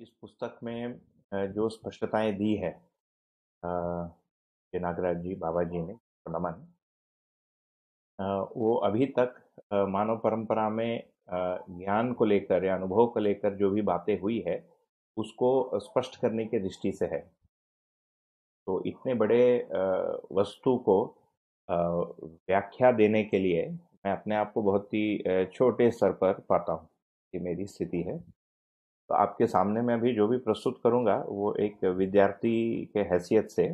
इस पुस्तक में जो स्पष्टताएं दी है नागराज जी बाबा जी ने नमन वो अभी तक मानव परंपरा में ज्ञान को लेकर या अनुभव को लेकर जो भी बातें हुई है उसको स्पष्ट करने की दृष्टि से है तो इतने बड़े वस्तु को व्याख्या देने के लिए मैं अपने आप को बहुत ही छोटे स्तर पर पाता हूँ कि मेरी स्थिति है तो आपके सामने मैं अभी जो भी प्रस्तुत करूँगा वो एक विद्यार्थी के हैसियत से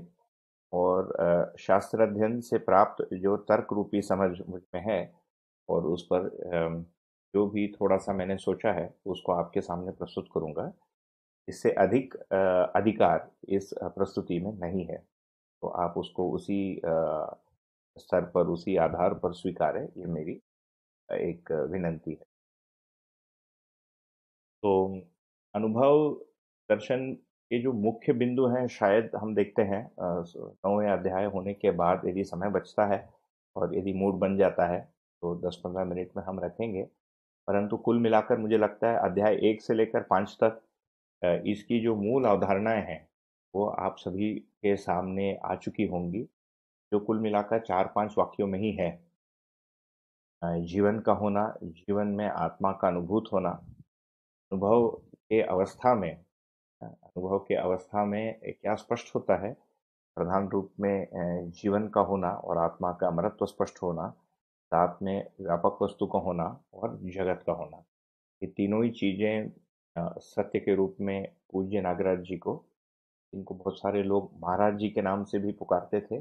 और शास्त्र अध्ययन से प्राप्त जो तर्क रूपी समझ मुझ में है और उस पर जो भी थोड़ा सा मैंने सोचा है उसको आपके सामने प्रस्तुत करूँगा इससे अधिक अधिकार इस प्रस्तुति में नहीं है तो आप उसको उसी स्तर पर उसी आधार पर स्वीकारें ये मेरी एक विनंती है तो अनुभव दर्शन के जो मुख्य बिंदु हैं शायद हम देखते हैं नौवें अध्याय होने के बाद यदि समय बचता है और यदि मूड बन जाता है तो दस पंद्रह मिनट में हम रखेंगे परंतु कुल मिलाकर मुझे लगता है अध्याय एक से लेकर पाँच तक इसकी जो मूल अवधारणाएं हैं वो आप सभी के सामने आ चुकी होंगी जो कुल मिलाकर चार पांच वाक्यों में ही है जीवन का होना जीवन में आत्मा का अनुभूत होना अनुभव के अवस्था में अनुभव के अवस्था में क्या स्पष्ट होता है प्रधान रूप में जीवन का होना और आत्मा का अमरत्व स्पष्ट होना साथ में व्यापक वस्तु का होना और जगत का होना ये तीनों ही चीज़ें सत्य के रूप में पूज्य नागराज जी को इनको बहुत सारे लोग महाराज जी के नाम से भी पुकारते थे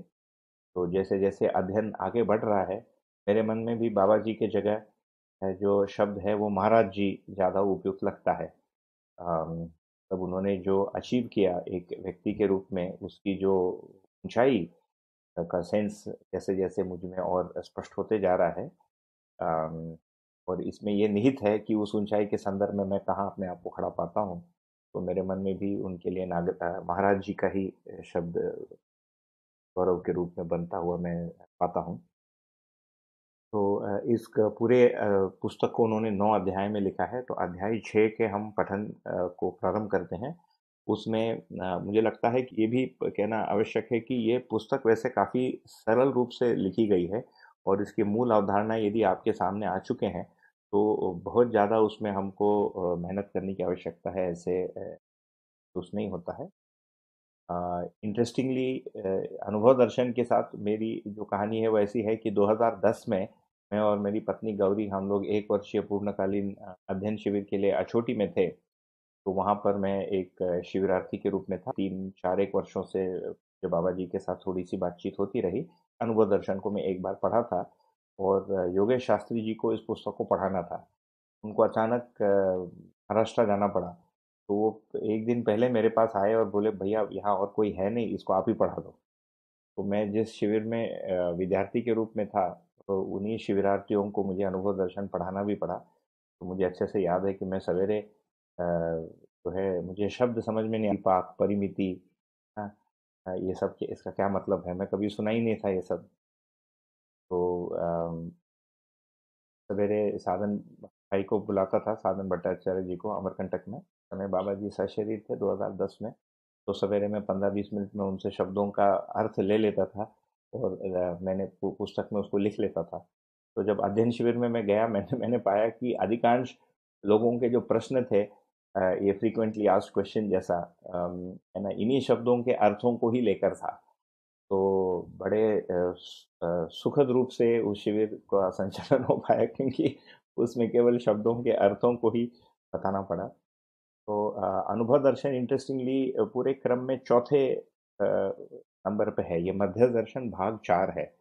तो जैसे जैसे अध्ययन आगे बढ़ रहा है मेरे मन में भी बाबा जी के जगह जो शब्द है वो महाराज जी ज़्यादा उपयुक्त लगता है तब उन्होंने जो अचीव किया एक व्यक्ति के रूप में उसकी जो ऊंचाई का सेंस जैसे जैसे मुझ में और स्पष्ट होते जा रहा है और इसमें ये निहित है कि उस ऊंचाई के संदर्भ में मैं कहाँ अपने आप को खड़ा पाता हूँ तो मेरे मन में भी उनके लिए नाग महाराज जी का ही शब्द गौरव के रूप में बनता हुआ मैं पाता हूँ तो इस पूरे पुस्तक को उन्होंने नौ अध्याय में लिखा है तो अध्याय छः के हम पठन को प्रारंभ करते हैं उसमें मुझे लगता है कि ये भी कहना आवश्यक है कि ये पुस्तक वैसे काफ़ी सरल रूप से लिखी गई है और इसकी मूल अवधारणा यदि आपके सामने आ चुके हैं तो बहुत ज़्यादा उसमें हमको मेहनत करने की आवश्यकता है ऐसे कुछ नहीं होता है इंटरेस्टिंगली अनुभव दर्शन के साथ मेरी जो कहानी है वो ऐसी है कि 2010 में मैं और मेरी पत्नी गौरी हम लोग एक वर्षीय पूर्णकालीन अध्ययन शिविर के लिए अछोटी में थे तो वहाँ पर मैं एक शिविरार्थी के रूप में था तीन चार एक वर्षों से जो बाबा जी के साथ थोड़ी सी बातचीत होती रही अनुभव दर्शन को मैं एक बार पढ़ा था और योगेश शास्त्री जी को इस पुस्तक को पढ़ाना था उनको अचानक महाराष्ट्र जाना पड़ा तो वो एक दिन पहले मेरे पास आए और बोले भैया यहाँ और कोई है नहीं इसको आप ही पढ़ा दो तो मैं जिस शिविर में विद्यार्थी के रूप में था तो उन्हीं शिविरार्थियों को मुझे अनुभव दर्शन पढ़ाना भी पड़ा तो मुझे अच्छे से याद है कि मैं सवेरे जो है मुझे शब्द समझ में नहीं पाक परिमिति हाँ, ये सब इसका क्या मतलब है मैं कभी सुना ही नहीं था ये सब तो सवेरे साधन भाई को बुलाता था साधन भट्टाचार्य जी को अमरकंटक में समय बाबा जी सशरीर थे 2010 में तो सवेरे में पंद्रह बीस मिनट में उनसे शब्दों का अर्थ ले लेता था और मैंने पुस्तक में उसको लिख लेता था तो जब अध्ययन शिविर में मैं गया मैंने मैंने पाया कि अधिकांश लोगों के जो प्रश्न थे ये फ्रीक्वेंटली आज क्वेश्चन जैसा है ना इन्हीं शब्दों के अर्थों को ही लेकर था तो बड़े सुखद रूप से उस शिविर का संचालन हो पाया क्योंकि उसमें केवल शब्दों के अर्थों को ही बताना पड़ा तो अनुभव दर्शन इंटरेस्टिंगली पूरे क्रम में चौथे नंबर पे है ये मध्य दर्शन भाग चार है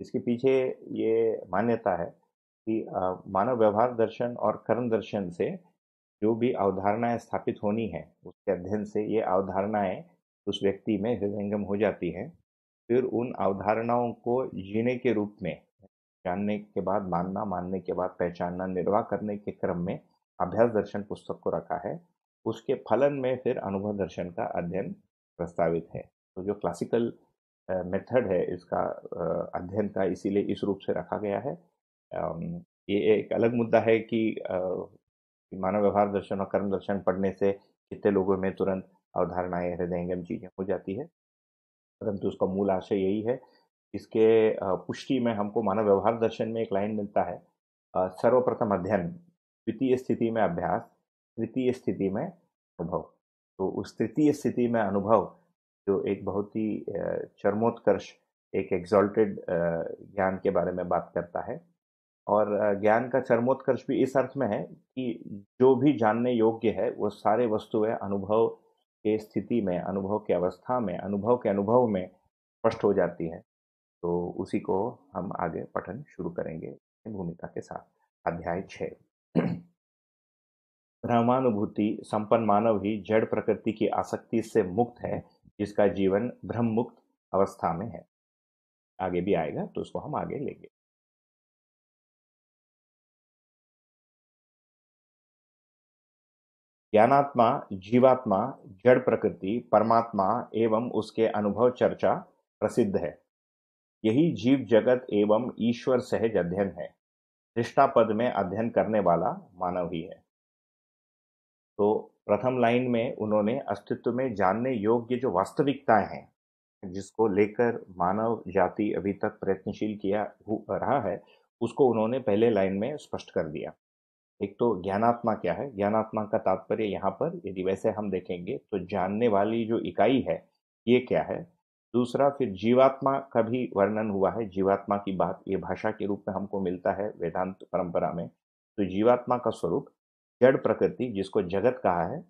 इसके पीछे ये मान्यता है कि मानव व्यवहार दर्शन और कर्म दर्शन से जो भी अवधारणाएं स्थापित होनी है उसके अध्ययन से ये अवधारणाएं उस व्यक्ति में हृदयंगम हो जाती है फिर उन अवधारणाओं को जीने के रूप में जानने के बाद मानना मानने के बाद पहचानना निर्वाह करने के क्रम में अभ्यास दर्शन पुस्तक को रखा है उसके फलन में फिर अनुभव दर्शन का अध्ययन प्रस्तावित है तो जो क्लासिकल मेथड uh, है इसका uh, अध्ययन का इसीलिए इस रूप से रखा गया है um, ये एक अलग मुद्दा है कि uh, मानव व्यवहार दर्शन और कर्म दर्शन पढ़ने से कितने लोगों में तुरंत अवधारणाएं हृदयंगम चीज़ें हो जाती है परंतु उसका मूल आशय यही है इसके पुष्टि में हमको मानव व्यवहार दर्शन में एक लाइन मिलता है सर्वप्रथम अध्ययन द्वितीय स्थिति में अभ्यास तृतीय स्थिति में अनुभव तो उस तृतीय स्थिति में अनुभव जो एक बहुत ही चरमोत्कर्ष एक एग्जॉल्टेड ज्ञान के बारे में बात करता है और ज्ञान का चरमोत्कर्ष भी इस अर्थ में है कि जो भी जानने योग्य है वो सारे वस्तुएं अनुभव के स्थिति में अनुभव के अवस्था में अनुभव के अनुभव में स्पष्ट हो जाती है तो उसी को हम आगे पठन शुरू करेंगे भूमिका के साथ अध्याय छः भ्रमानुभूति संपन्न मानव ही जड़ प्रकृति की आसक्ति से मुक्त है जिसका जीवन भ्रम मुक्त अवस्था में है आगे भी आएगा तो उसको हम आगे लेंगे ज्ञानात्मा जीवात्मा जड़ प्रकृति परमात्मा एवं उसके अनुभव चर्चा प्रसिद्ध है यही जीव जगत एवं ईश्वर सहज अध्ययन है पद में अध्ययन करने वाला मानव ही है तो प्रथम लाइन में उन्होंने अस्तित्व में जानने योग्य जो वास्तविकताएं हैं जिसको लेकर मानव जाति अभी तक प्रयत्नशील किया रहा है उसको उन्होंने पहले लाइन में स्पष्ट कर दिया एक तो ज्ञानात्मा क्या है ज्ञानात्मा का तात्पर्य यहाँ पर यदि वैसे हम देखेंगे तो जानने वाली जो इकाई है ये क्या है दूसरा फिर जीवात्मा का भी वर्णन हुआ है जीवात्मा की बात ये भाषा के रूप में हमको मिलता है वेदांत परंपरा में तो जीवात्मा का स्वरूप जड़ प्रकृति जिसको जगत कहा है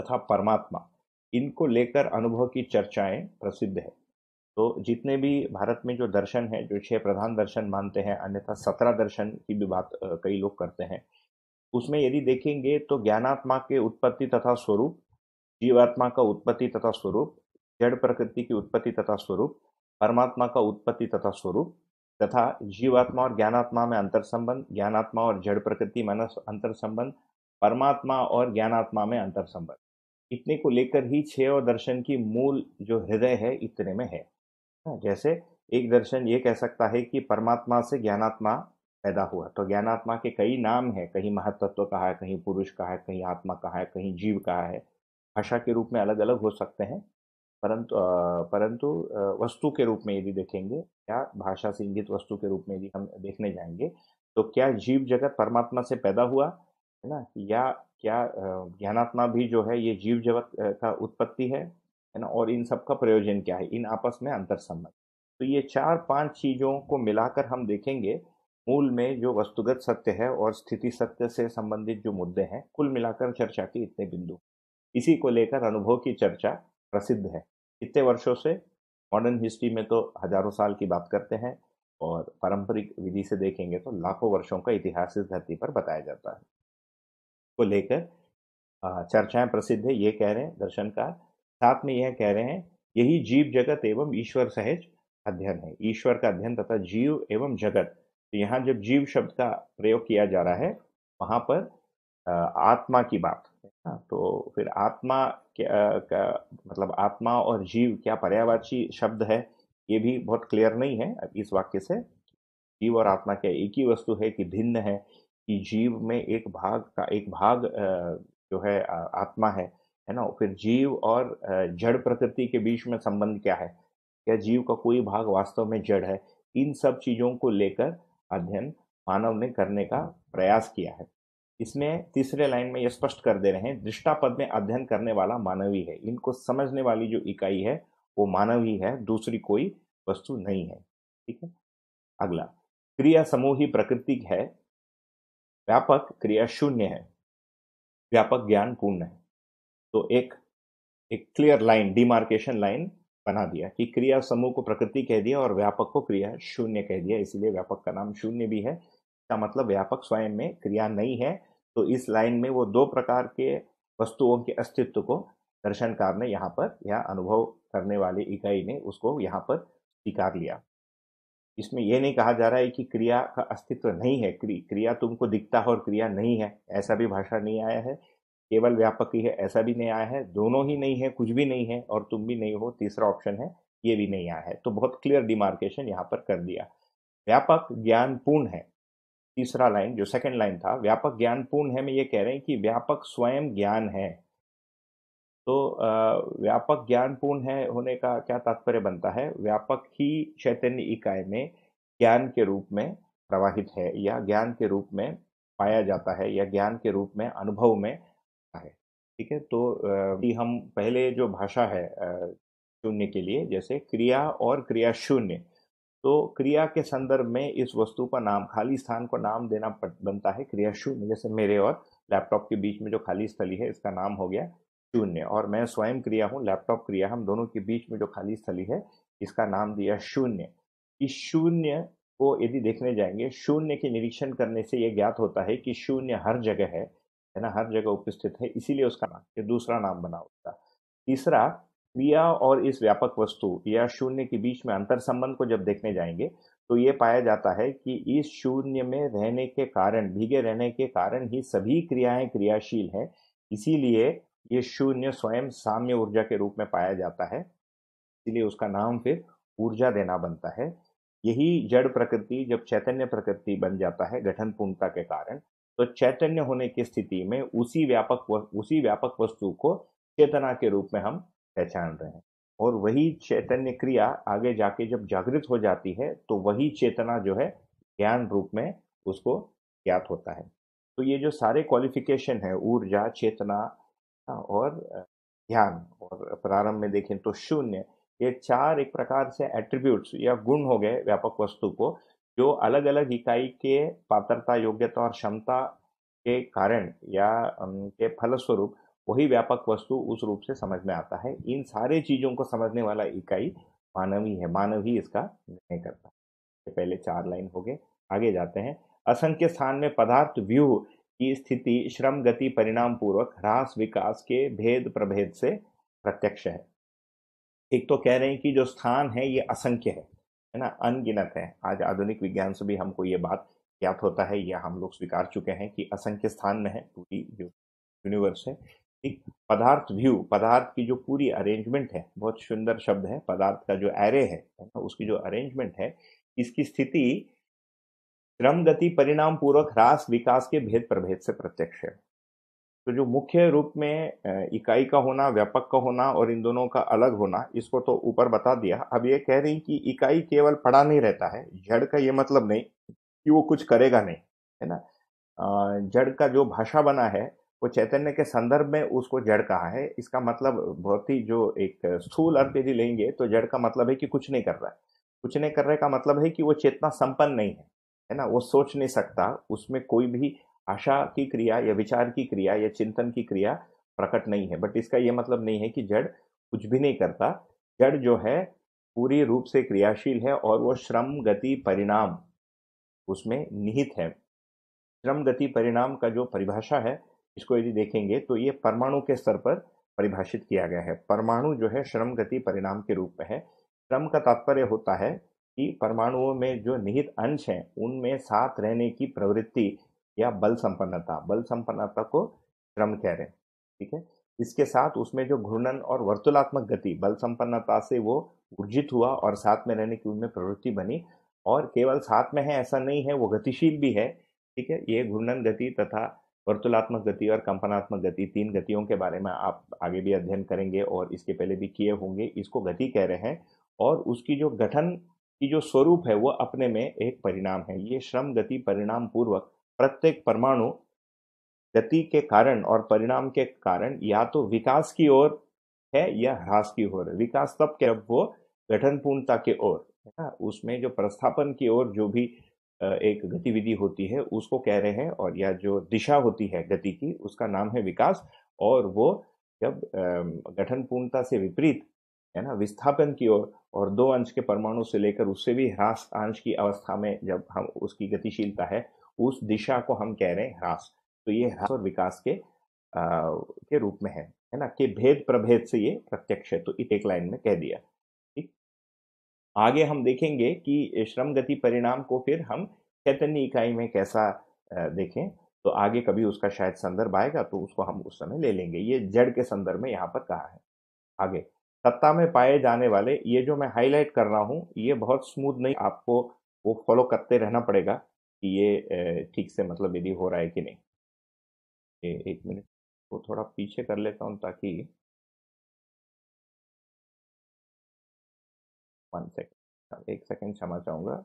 तथा परमात्मा इनको लेकर अनुभव की चर्चाएं प्रसिद्ध है तो जितने भी भारत में जो दर्शन है जो छह प्रधान दर्शन मानते हैं अन्यथा सत्रह दर्शन की भी बात कई लोग करते हैं उसमें यदि देखेंगे तो ज्ञानात्मा के उत्पत्ति तथा स्वरूप जीवात्मा का उत्पत्ति तथा स्वरूप जड़ प्रकृति की उत्पत्ति तथा स्वरूप परमात्मा का उत्पत्ति तथा स्वरूप तथा जीवात्मा और ज्ञानात्मा में अंतर संबंध ज्ञानात्मा और जड़ प्रकृति में अंतर संबंध परमात्मा और ज्ञानात्मा में अंतर संबंध इतने को लेकर ही छे और दर्शन की मूल जो हृदय है इतने में है हाँ, जैसे एक दर्शन ये कह सकता है कि परमात्मा से ज्ञानात्मा पैदा हुआ तो ज्ञानात्मा के कई नाम है कहीं महतत्व कहा है कहीं पुरुष कहा है कहीं आत्मा कहा है कहीं जीव कहा है भाषा के रूप में अलग अलग हो सकते हैं परंतु परंतु वस्तु के रूप में यदि देखेंगे या भाषा इंगित वस्तु के रूप में यदि हम देखने जाएंगे तो क्या जीव जगत परमात्मा से पैदा हुआ है ना या क्या ज्ञानात्मा भी जो है ये जीव जगत का उत्पत्ति है है ना और इन सब का प्रयोजन क्या है इन आपस में अंतर संबंध तो ये चार पांच चीज़ों को मिलाकर हम देखेंगे मूल में जो वस्तुगत सत्य है और स्थिति सत्य से संबंधित जो मुद्दे हैं कुल मिलाकर चर्चा के इतने बिंदु इसी को लेकर अनुभव की चर्चा प्रसिद्ध है कितने वर्षों से मॉडर्न हिस्ट्री में तो हजारों साल की बात करते हैं और पारंपरिक विधि से देखेंगे तो लाखों वर्षों का इतिहास इस धरती पर बताया जाता है को लेकर चर्चाएं प्रसिद्ध है ये कह रहे हैं दर्शनकार साथ में यह कह रहे हैं यही जीव जगत एवं ईश्वर सहज अध्ययन है ईश्वर का अध्ययन तथा जीव एवं जगत तो यहाँ जब जीव शब्द का प्रयोग किया जा रहा है वहां पर आत्मा की बात सकते हैं ना हाँ, तो फिर आत्मा क्या का, मतलब आत्मा और जीव क्या पर्यावाची शब्द है ये भी बहुत क्लियर नहीं है इस वाक्य से जीव और आत्मा क्या एक ही वस्तु है कि भिन्न है कि जीव में एक भाग का एक भाग जो है आत्मा है है ना फिर जीव और जड़ प्रकृति के बीच में संबंध क्या है क्या जीव का कोई भाग वास्तव में जड़ है इन सब चीज़ों को लेकर अध्ययन मानव ने करने का प्रयास किया है इसमें तीसरे लाइन में यह स्पष्ट कर दे रहे हैं दृष्टा पद में अध्ययन करने वाला मानवी है इनको समझने वाली जो इकाई है वो मानव ही है दूसरी कोई वस्तु नहीं है ठीक है अगला क्रिया समूह ही प्रकृति है व्यापक क्रिया शून्य है व्यापक ज्ञान पूर्ण है तो एक एक क्लियर लाइन डिमार्केशन लाइन बना दिया कि क्रिया समूह को प्रकृति कह दिया और व्यापक को क्रिया शून्य कह दिया इसीलिए व्यापक का नाम शून्य भी है इसका मतलब व्यापक स्वयं में क्रिया नहीं है तो इस लाइन में वो दो प्रकार के वस्तुओं के अस्तित्व को दर्शनकार ने यहाँ पर यह अनुभव करने वाली इकाई ने उसको यहाँ पर स्वीकार लिया इसमें यह नहीं कहा जा रहा है कि क्रिया का अस्तित्व नहीं है क्रि, क्रिया तुमको दिखता है और क्रिया नहीं है ऐसा भी भाषा नहीं आया है केवल व्यापक ही है ऐसा भी नहीं आया है दोनों ही नहीं है कुछ भी नहीं है और तुम भी नहीं हो तीसरा ऑप्शन है ये भी नहीं आया है तो बहुत क्लियर डिमार्केशन यहाँ पर कर दिया व्यापक ज्ञान पूर्ण है तीसरा लाइन जो सेकंड लाइन था व्यापक ज्ञान पूर्ण है मैं ये कह रहे हैं कि व्यापक स्वयं ज्ञान है तो व्यापक ज्ञान पूर्ण है होने का क्या तात्पर्य बनता है व्यापक ही चैतन्य इकाई में ज्ञान के रूप में प्रवाहित है या ज्ञान के रूप में पाया जाता है या ज्ञान के रूप में अनुभव में है ठीक है तो कि हम पहले जो भाषा है शून्य के लिए जैसे क्रिया और क्रिया शून्य तो क्रिया के संदर्भ में इस वस्तु का नाम खाली स्थान को नाम देना बनता है क्रिया शून्य जैसे मेरे और लैपटॉप के बीच में जो खाली स्थली है इसका नाम हो गया शून्य और मैं स्वयं क्रिया हूँ लैपटॉप क्रिया हम दोनों के बीच में जो खाली स्थली है इसका नाम दिया शून्य इस शून्य को यदि देखने जाएंगे शून्य के निरीक्षण करने से यह ज्ञात होता है कि शून्य हर जगह है है ना हर जगह उपस्थित है इसीलिए उसका नाम दूसरा नाम बना उसका तीसरा क्रिया और इस व्यापक वस्तु या शून्य के बीच में अंतर संबंध को जब देखने जाएंगे तो ये पाया जाता है कि इस शून्य में रहने के कारण भीगे रहने के कारण ही सभी क्रियाएं क्रियाशील हैं इसीलिए ये शून्य स्वयं साम्य ऊर्जा के रूप में पाया जाता है इसलिए उसका नाम फिर ऊर्जा देना बनता है यही जड़ प्रकृति जब चैतन्य प्रकृति बन जाता है गठन पूर्णता के कारण तो चैतन्य होने की स्थिति में उसी व्यापक उसी व्यापक वस्तु को चेतना के रूप में हम पहचान रहे हैं और वही चैतन्य क्रिया आगे जाके जब जागृत हो जाती है तो वही चेतना जो है ज्ञान रूप में उसको ज्ञात होता है तो ये जो सारे क्वालिफिकेशन है ऊर्जा चेतना हाँ, और ध्यान और प्रारंभ में देखें तो शून्य ये चार एक प्रकार से एट्रीब्यूट्स या गुण हो गए व्यापक वस्तु को जो अलग अलग इकाई के पात्रता योग्यता और क्षमता के कारण या के फलस्वरूप वही व्यापक वस्तु उस रूप से समझ में आता है इन सारे चीज़ों को समझने वाला इकाई मानव ही है मानव ही इसका निर्णय करता है पहले चार लाइन हो गए आगे जाते हैं असंख्य स्थान में पदार्थ व्यूह की स्थिति श्रम गति परिणाम पूर्वक ह्रास विकास के भेद प्रभेद से प्रत्यक्ष है एक तो कह रहे हैं कि जो स्थान है ये असंख्य है है ना अनगिनत है आज आधुनिक विज्ञान से भी हमको ये बात ज्ञात होता है या हम लोग स्वीकार चुके हैं कि असंख्य स्थान में है पूरी जो यूनिवर्स है एक पदार्थ व्यू पदार्थ की जो पूरी अरेंजमेंट है बहुत सुंदर शब्द है पदार्थ का जो एरे है उसकी जो अरेंजमेंट है इसकी स्थिति क्रम गति परिणाम पूर्वक ह्रास विकास के भेद प्रभेद से प्रत्यक्ष है तो जो मुख्य रूप में इकाई का होना व्यापक का होना और इन दोनों का अलग होना इसको तो ऊपर बता दिया अब ये कह रही कि इकाई केवल पड़ा नहीं रहता है जड़ का ये मतलब नहीं कि वो कुछ करेगा नहीं है ना जड़ का जो भाषा बना है वो चैतन्य के संदर्भ में उसको जड़ कहा है इसका मतलब बहुत ही जो एक स्थूल अर्थ यदि लेंगे तो जड़ का मतलब है कि कुछ नहीं कर रहा है कुछ नहीं कर रहे का मतलब है कि वो चेतना संपन्न नहीं है है ना वो सोच नहीं सकता उसमें कोई भी आशा की क्रिया या विचार की क्रिया या चिंतन की क्रिया प्रकट नहीं है बट इसका ये मतलब नहीं है कि जड़ कुछ भी नहीं करता जड़ जो है पूरी रूप से क्रियाशील है और वो श्रम गति परिणाम उसमें निहित है श्रम गति परिणाम का जो परिभाषा है इसको यदि देखेंगे तो ये परमाणु के स्तर पर परिभाषित किया गया है परमाणु जो है श्रम गति परिणाम के रूप में है श्रम का तात्पर्य होता है कि परमाणुओं में जो निहित अंश हैं उनमें साथ रहने की प्रवृत्ति या बल संपन्नता बल संपन्नता को श्रम कह रहे हैं ठीक है इसके साथ उसमें जो घूर्णन और वर्तुलात्मक गति बल संपन्नता से वो ऊर्जित हुआ और साथ में रहने की उनमें प्रवृत्ति बनी और केवल साथ में है ऐसा नहीं है वो गतिशील भी है ठीक है ये घूर्णन गति तथा वर्तुलात्मक गति और कंपनात्मक गति तीन गतियों के बारे में आप आगे भी अध्ययन करेंगे और इसके पहले भी किए होंगे इसको गति कह रहे हैं और उसकी जो गठन की जो स्वरूप है वो अपने में एक परिणाम है ये श्रम गति परिणाम पूर्वक प्रत्येक परमाणु गति के कारण और परिणाम के कारण या तो विकास की ओर है या ह्रास की ओर है विकास तब के वो गठन पूर्णता की ओर है ना उसमें जो प्रस्थापन की ओर जो भी एक गतिविधि होती है उसको कह रहे हैं और या जो दिशा होती है गति की उसका नाम है विकास और वो जब गठन पूर्णता से विपरीत है ना विस्थापन की ओर और, और दो अंश के परमाणु से लेकर उससे भी ह्रास अंश की अवस्था में जब हम उसकी गतिशीलता है उस दिशा को हम कह रहे हैं ह्रास तो ये ह्रास और विकास के आ, के रूप में है है ना कि भेद प्रभेद से ये प्रत्यक्ष है तो एक लाइन में कह दिया आगे हम देखेंगे कि श्रम गति परिणाम को फिर हम चैतन्य इकाई में कैसा देखें तो आगे कभी उसका शायद संदर्भ आएगा तो उसको हम उस समय ले लेंगे ये जड़ के संदर्भ में यहाँ पर कहा है आगे सत्ता में पाए जाने वाले ये जो मैं हाईलाइट कर रहा हूँ ये बहुत स्मूथ नहीं आपको वो फॉलो करते रहना पड़ेगा कि ये ठीक से मतलब यदि हो रहा है कि नहीं ए, एक मिनट वो थोड़ा पीछे कर लेता हूँ ताकि वन सेकेंड एक सेकेंड क्षमा चाहूँगा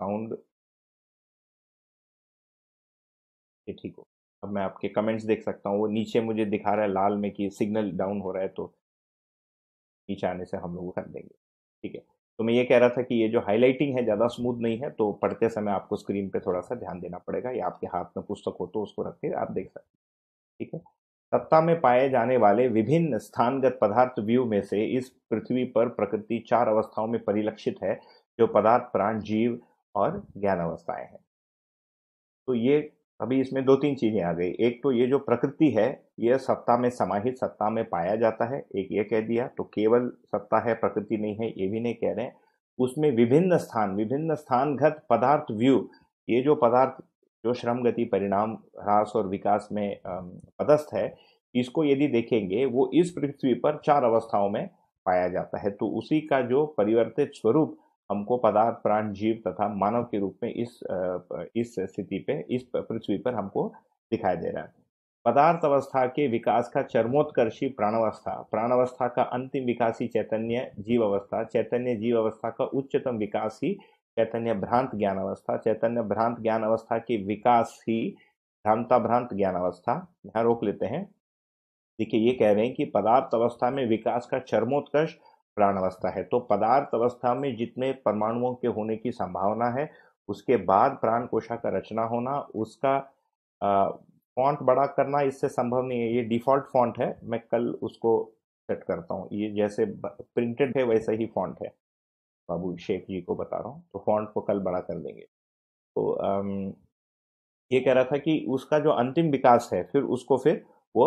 साउंड ठीक हो अब मैं आपके कमेंट्स देख सकता हूँ वो नीचे मुझे दिखा रहा है लाल में कि सिग्नल डाउन हो रहा है तो नीचे आने से हम लोग कर देंगे ठीक है तो मैं ये कह रहा था कि ये जो हाईलाइटिंग है ज़्यादा स्मूथ नहीं है तो पढ़ते समय आपको स्क्रीन पे थोड़ा सा ध्यान देना पड़ेगा या आपके हाथ में पुस्तक हो तो उसको रख के आप देख सकते हैं ठीक है सत्ता में पाए जाने वाले विभिन्न स्थानगत पदार्थ व्यू में से इस पृथ्वी पर प्रकृति चार अवस्थाओं में परिलक्षित है जो पदार्थ प्राण जीव और ज्ञान अवस्थाएं हैं तो ये अभी इसमें दो तीन चीजें आ गई एक तो ये जो प्रकृति है यह सत्ता में समाहित सत्ता में पाया जाता है एक ये कह दिया तो केवल सत्ता है प्रकृति नहीं है ये भी नहीं कह रहे हैं उसमें विभिन्न स्थान विभिन्न स्थानगत पदार्थ व्यू ये जो पदार्थ जो श्रम गति परिणाम ह्रास और विकास में पदस्थ है इसको यदि देखेंगे वो इस पृथ्वी पर चार अवस्थाओं में पाया जाता है तो उसी का जो परिवर्तित स्वरूप हमको पदार्थ प्राण जीव तथा मानव के रूप में इस इस स्थिति पे इस पृथ्वी पर हमको दिखाई दे रहा है पदार्थ अवस्था के विकास का चरमोत्कर्षी प्राणावस्था प्राणावस्था का अंतिम विकासी चैतन्य जीव अवस्था चैतन्य जीव अवस्था का उच्चतम विकास ही चैतन्य भ्रांत ज्ञान अवस्था चैतन्य भ्रांत ज्ञान अवस्था की विकास ही भ्रांता भ्रांत ज्ञान अवस्था यहाँ रोक लेते हैं देखिए ये कह रहे हैं कि पदार्थ अवस्था में विकास का चरमोत्कर्ष प्राण अवस्था है तो पदार्थ अवस्था में जितने परमाणुओं के होने की संभावना है उसके बाद प्राण कोशा का रचना होना उसका फॉन्ट बड़ा करना इससे संभव नहीं है ये डिफॉल्ट फॉन्ट है मैं कल उसको सेट करता हूँ ये जैसे प्रिंटेड है वैसा ही फॉन्ट है बाबू शेख जी को बता रहा हूँ तो फॉन्ट को कल बड़ा कर देंगे तो आम, ये कह रहा था कि उसका जो अंतिम विकास है फिर उसको फिर वो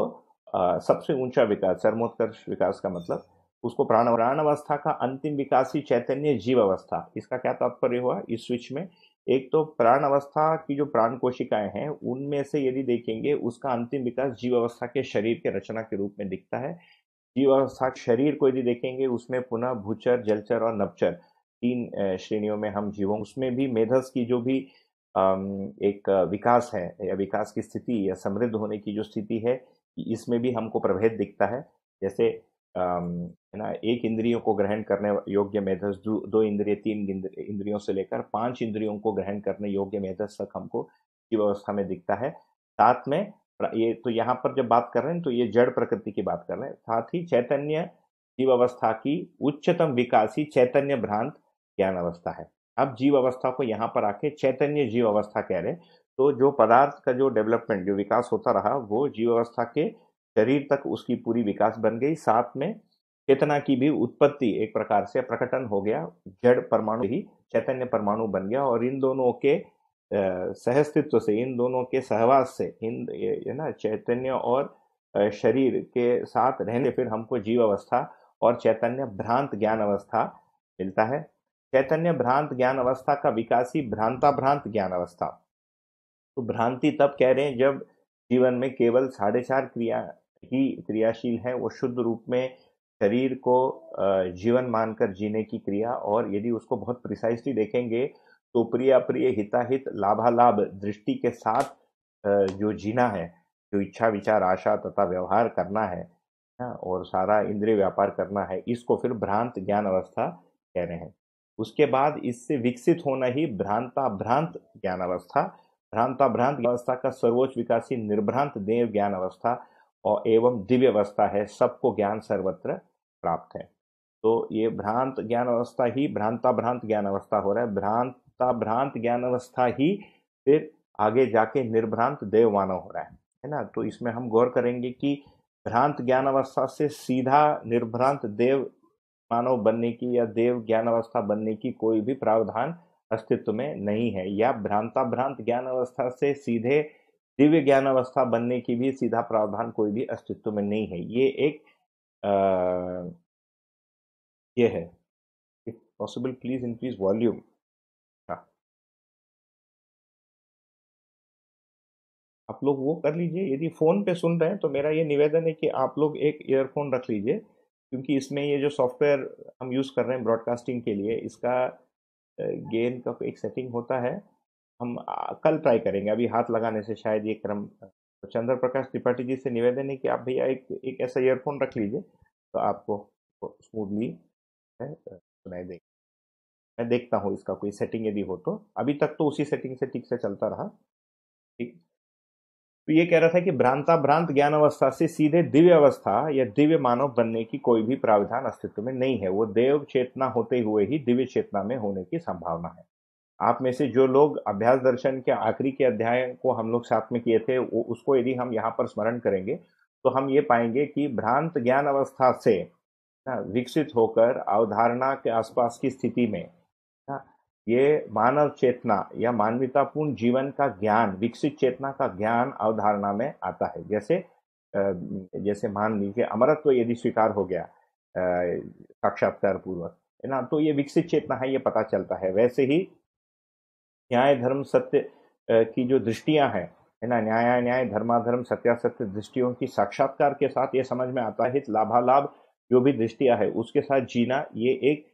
आ, सबसे ऊंचा विकास सर्वोत्कर्ष विकास का मतलब उसको प्राण प्राण अवस्था का अंतिम विकास ही चैतन्य जीव अवस्था इसका क्या तात्पर्य हुआ इस स्विच में एक तो प्राण अवस्था की जो प्राण कोशिकाएं हैं उनमें से यदि देखेंगे उसका अंतिम विकास जीव अवस्था के शरीर के रचना के रूप में दिखता है जीव अवस्था शरीर को यदि देखेंगे उसमें पुनः भूचर जलचर और नवचर तीन श्रेणियों में हम जीवों उसमें भी मेधस की जो भी एक विकास है या विकास की स्थिति या समृद्ध होने की जो स्थिति है इसमें भी हमको प्रभेद दिखता है जैसे है ना एक इंद्रियों को ग्रहण करने योग्य मेधस दो, दो इंद्रिय तीन इंद्रियों से लेकर पांच इंद्रियों को ग्रहण करने योग्य मेधस तक हमको जीव अवस्था में दिखता है साथ में ये तो यहाँ पर जब बात कर रहे हैं तो ये जड़ प्रकृति की बात कर रहे हैं साथ ही चैतन्य जीव अवस्था की उच्चतम विकासी चैतन्य भ्रांत ज्ञान अवस्था है अब जीव अवस्था को यहाँ पर आके चैतन्य जीव अवस्था कह रहे तो जो पदार्थ का जो डेवलपमेंट जो विकास होता रहा वो जीव अवस्था के शरीर तक उसकी पूरी विकास बन गई साथ में चेतना की भी उत्पत्ति एक प्रकार से प्रकटन हो गया जड़ परमाणु ही चैतन्य परमाणु बन गया और इन दोनों के सहस्तित्व से इन दोनों के सहवास से इन है ना चैतन्य और शरीर के साथ रहने फिर हमको जीव अवस्था और चैतन्य भ्रांत ज्ञान अवस्था मिलता है चैतन्य भ्रांत ज्ञान अवस्था का विकास ही भ्रांता भ्रांत ज्ञान अवस्था तो भ्रांति तब कह रहे हैं जब जीवन में केवल साढ़े चार क्रिया ही क्रियाशील है वो शुद्ध रूप में शरीर को जीवन मानकर जीने की क्रिया और यदि उसको बहुत प्रिसाइसली देखेंगे तो प्रिय अप्रिय हिताहित लाभालाभ दृष्टि के साथ जो जीना है जो इच्छा विचार आशा तथा व्यवहार करना है हाँ, और सारा इंद्रिय व्यापार करना है इसको फिर भ्रांत ज्ञान अवस्था कह रहे हैं उसके बाद इससे विकसित होना ही भ्रांत ज्ञान अवस्था भ्रांत अवस्था का सर्वोच्च विकासी निर्भ्रांत देव ज्ञान अवस्था और एवं दिव्य अवस्था है सबको ज्ञान सर्वत्र प्राप्त है तो ये भ्रांत ज्ञान अवस्था ही भ्रांता भ्रांत ज्ञान अवस्था हो रहा है भ्रांता भ्रांत ज्ञान अवस्था ही फिर आगे जाके निर्भ्रांत देव मानव हो रहा है है ना तो इसमें हम गौर करेंगे कि भ्रांत ज्ञान अवस्था से सीधा निर्भ्रांत देव मानव बनने की या देव ज्ञान अवस्था बनने की कोई भी प्रावधान अस्तित्व में नहीं है या भ्रांता भ्रांत ज्ञान अवस्था से सीधे दिव्य ज्ञान अवस्था बनने की भी सीधा प्रावधान कोई भी अस्तित्व में नहीं है ये एक आ, ये है if possible please increase volume आप लोग वो कर लीजिए यदि फ़ोन पे सुन रहे हैं तो मेरा ये निवेदन है कि आप लोग एक ईयरफोन रख लीजिए क्योंकि इसमें ये जो सॉफ्टवेयर हम यूज़ कर रहे हैं ब्रॉडकास्टिंग के लिए इसका गेन का एक सेटिंग होता है हम कल ट्राई करेंगे अभी हाथ लगाने से शायद ये क्रम तो चंद्र प्रकाश त्रिपाठी जी से निवेदन है कि आप भैया एक एक ऐसा ईयरफोन रख लीजिए तो आपको स्मूथली सुनाई देंगे मैं देखता हूँ इसका कोई सेटिंग यदि हो तो अभी तक तो उसी सेटिंग से ठीक से चलता रहा ठीक तो ये कह रहा था कि भ्रांता भ्रांत ज्ञान अवस्था से सीधे दिव्य अवस्था या दिव्य मानव बनने की कोई भी प्रावधान अस्तित्व में नहीं है वो देव चेतना होते हुए ही दिव्य चेतना में होने की संभावना है आप में से जो लोग अभ्यास दर्शन के आखिरी के अध्याय को हम लोग साथ में किए थे वो उसको यदि हम यहाँ पर स्मरण करेंगे तो हम ये पाएंगे कि भ्रांत ज्ञान अवस्था से हाँ, विकसित होकर अवधारणा के आसपास की स्थिति में ये मानव चेतना या मानवतापूर्ण जीवन का ज्ञान विकसित चेतना का ज्ञान अवधारणा में आता है जैसे जैसे मान लीजिए अमरत्व यदि स्वीकार हो गया साक्षात्कार पूर्वक है ना तो ये विकसित चेतना है ये पता चलता है वैसे ही न्याय धर्म सत्य की जो दृष्टियां हैं है ना न्याय न्याय धर्माधर्म सत्यासत्य दृष्टियों की साक्षात्कार के साथ ये समझ में आता है लाभालाभ जो भी दृष्टिया है उसके साथ जीना ये एक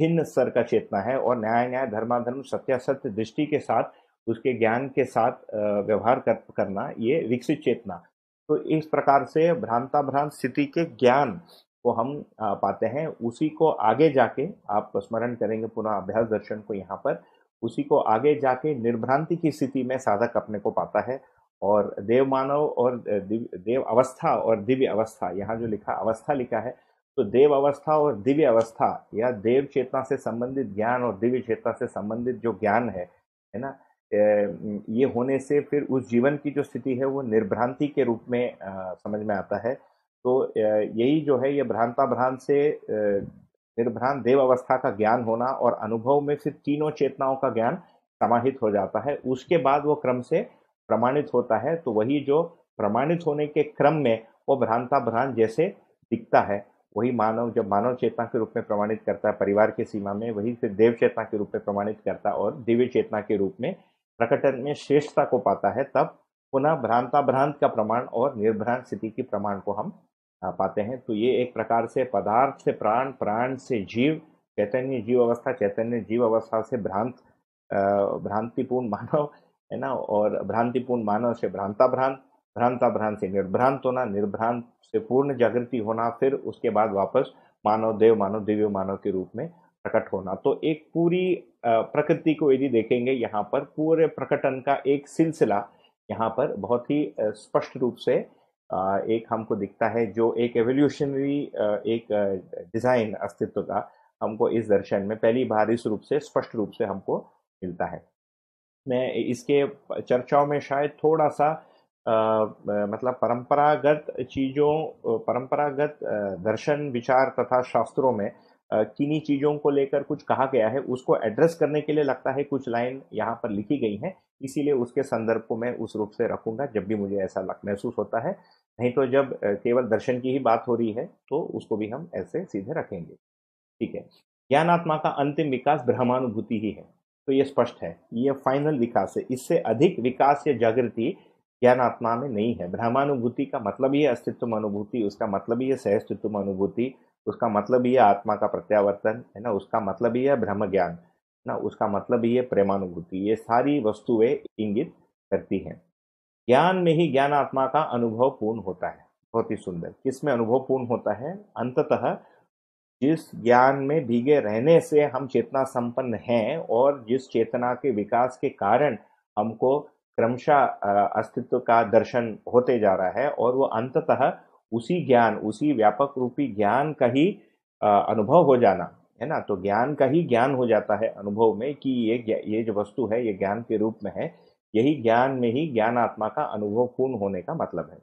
भिन्न स्तर का चेतना है और न्याय न्याय धर्माधर्म सत्यासत्य दृष्टि के साथ उसके ज्ञान के साथ व्यवहार कर, करना ये विकसित चेतना तो इस प्रकार से भ्रांताभ्रांत स्थिति के ज्ञान को हम पाते हैं उसी को आगे जाके आप स्मरण करेंगे पुनः अभ्यास दर्शन को यहाँ पर उसी को आगे जाके निर्भ्रांति की स्थिति में साधक अपने को पाता है और देव मानव और देव अवस्था और दिव्य अवस्था यहाँ जो लिखा अवस्था लिखा है तो देव अवस्था और दिव्य अवस्था या देव चेतना से संबंधित ज्ञान और दिव्य चेतना से संबंधित जो ज्ञान है है ना ये होने से फिर उस जीवन की जो स्थिति है वो निर्भ्रांति के रूप में आ, समझ में आता है तो यही जो है ये भ्रांता भ्रांत से निर्भ्रांत देव अवस्था का ज्ञान होना और अनुभव में फिर तीनों चेतनाओं का ज्ञान समाहित हो जाता है उसके बाद वो क्रम से प्रमाणित होता है तो वही जो प्रमाणित होने के क्रम में वो भ्रांता भ्रांत जैसे दिखता है वही मानव जब मानव चेतना के रूप में प्रमाणित करता है परिवार की सीमा में वही फिर देव चेतना के रूप में प्रमाणित करता है और दिव्य चेतना के रूप में प्रकटन में श्रेष्ठता को पाता है तब पुनः भ्रांता भ्रांत का प्रमाण और निर्भ्रांत स्थिति की प्रमाण को हम पाते हैं तो ये एक प्रकार से पदार्थ से प्राण प्राण से जीव चैतन्य जीव अवस्था चैतन्य जीव अवस्था से भ्रांत भ्रांतिपूर्ण मानव है ना और भ्रांतिपूर्ण मानव से भ्रांता भ्रांत भ्रांता भ्रांत से निर्भ्रांत होना निर्भ्रांत से पूर्ण जागृति होना फिर उसके बाद वापस मानव देव मानव दिव्य मानव के रूप में प्रकट होना तो एक पूरी प्रकृति को यदि देखेंगे यहाँ पर पूरे प्रकटन का एक सिलसिला यहाँ पर बहुत ही स्पष्ट रूप से एक हमको दिखता है जो एक एवोल्यूशनरी एक डिज़ाइन अस्तित्व का हमको इस दर्शन में पहली बार इस रूप से स्पष्ट रूप से हमको मिलता है मैं इसके चर्चाओं में शायद थोड़ा सा मतलब परंपरागत चीज़ों परंपरागत दर्शन विचार तथा शास्त्रों में किन्हीं चीज़ों को लेकर कुछ कहा गया है उसको एड्रेस करने के लिए लगता है कुछ लाइन यहाँ पर लिखी गई हैं इसीलिए उसके संदर्भ को मैं उस रूप से रखूंगा जब भी मुझे ऐसा महसूस होता है नहीं तो जब केवल दर्शन की ही बात हो रही है तो उसको भी हम ऐसे सीधे रखेंगे ठीक है ज्ञानात्मा का अंतिम विकास ब्रह्मानुभूति ही है तो ये स्पष्ट है ये फाइनल विकास है इससे अधिक विकास या जागृति ज्ञान आत्मा में नहीं है ब्रह्मानुभूति का मतलब ही है अस्तित्व अनुभूति उसका मतलब ही है सहअस्तित्व अनुभूति उसका मतलब ही है आत्मा का प्रत्यावर्तन है ना उसका मतलब ही है ब्रह्म ज्ञान है ना उसका मतलब ही है प्रेमानुभूति ये सारी वस्तुएं इंगित करती हैं ज्ञान में ही ज्ञान आत्मा का अनुभव पूर्ण होता है बहुत ही सुंदर किस में अनुभव पूर्ण होता है अंततः जिस ज्ञान में भीगे रहने से हम चेतना संपन्न हैं और जिस चेतना के विकास के कारण हमको क्रमशः अस्तित्व का दर्शन होते जा रहा है और वो अंततः उसी ज्ञान उसी व्यापक रूपी ज्ञान का ही अनुभव हो जाना है ना तो ज्ञान का ही ज्ञान हो जाता है अनुभव में कि ये ये जो वस्तु है ये ज्ञान के रूप में है यही ज्ञान में ही ज्ञान आत्मा का अनुभव पूर्ण होने का मतलब है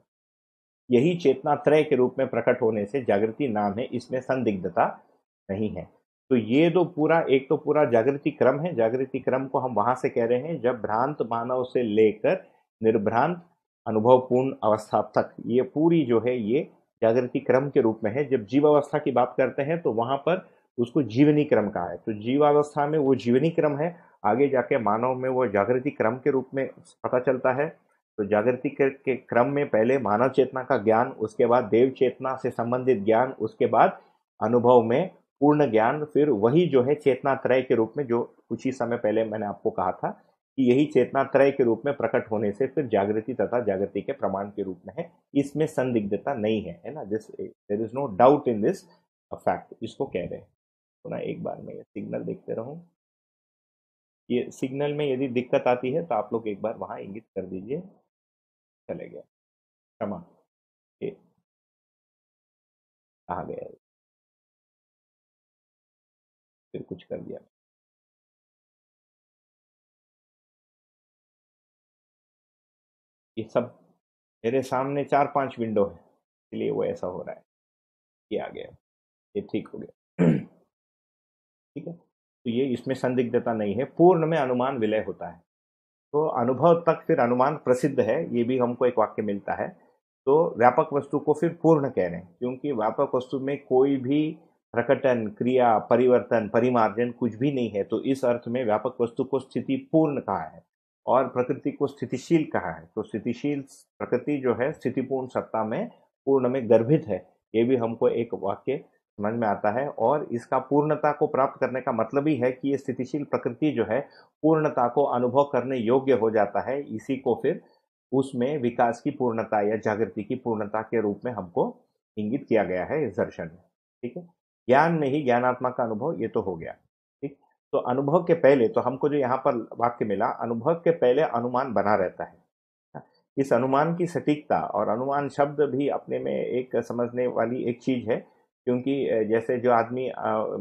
यही चेतना त्रय के रूप में प्रकट होने से जागृति नाम है इसमें संदिग्धता नहीं है तो ये दो पूरा एक तो पूरा जागृति क्रम है जागृति क्रम को हम वहां से कह रहे हैं जब भ्रांत मानव से लेकर निर्भ्रांत अनुभवपूर्ण अवस्था तक ये पूरी जो है ये जागृति क्रम के रूप में है जब जीव अवस्था की बात करते हैं तो वहां पर उसको जीवनी क्रम कहा है तो जीवावस्था में वो जीवनी क्रम है आगे जाके मानव में वो जागृति क्रम के रूप में पता चलता है तो जागृति के क्रम में पहले मानव चेतना का ज्ञान उसके बाद देव चेतना से संबंधित ज्ञान उसके बाद अनुभव में पूर्ण ज्ञान फिर वही जो है चेतना त्रय के रूप में जो कुछ ही समय पहले मैंने आपको कहा था कि यही चेतना त्रय के रूप में प्रकट होने से फिर जागृति तथा जागृति के प्रमाण के रूप में है इसमें संदिग्धता नहीं है है ना this there is no doubt in this fact इसको कह रहे हैं ना एक बार मैं ये सिग्नल देखते रहूँ ये सिग्नल में यदि दिक्कत आती है तो आप लोग एक बार वहाँ इंगित कर दीजिए चले गया क्षमा कहा गया फिर कुछ कर दिया ये सब मेरे सामने चार पांच विंडो है इसलिए वो ऐसा हो रहा है ये आ गया ये ठीक हो गया ठीक है तो ये इसमें संदिग्धता नहीं है पूर्ण में अनुमान विलय होता है तो अनुभव तक फिर अनुमान प्रसिद्ध है ये भी हमको एक वाक्य मिलता है तो व्यापक वस्तु को फिर पूर्ण कह रहे हैं क्योंकि व्यापक वस्तु में कोई भी प्रकटन क्रिया परिवर्तन परिमार्जन कुछ भी नहीं है तो इस अर्थ में व्यापक वस्तु को स्थिति पूर्ण कहा है और प्रकृति को स्थितिशील कहा है तो स्थितिशील प्रकृति जो है स्थितिपूर्ण सत्ता में पूर्ण में गर्भित है ये भी हमको एक वाक्य समझ में आता है और इसका पूर्णता को प्राप्त करने का मतलब ही है कि ये स्थितिशील प्रकृति जो है पूर्णता को अनुभव करने योग्य हो जाता है इसी को फिर उसमें विकास की पूर्णता या जागृति की पूर्णता के रूप में हमको इंगित किया गया है इस दर्शन में ठीक है ज्ञान में ही ज्ञानात्मा का अनुभव ये तो हो गया ठीक तो अनुभव के पहले तो हमको जो यहाँ पर वाक्य मिला अनुभव के पहले अनुमान बना रहता है इस अनुमान की सटीकता और अनुमान शब्द भी अपने में एक समझने वाली एक चीज़ है क्योंकि जैसे जो आदमी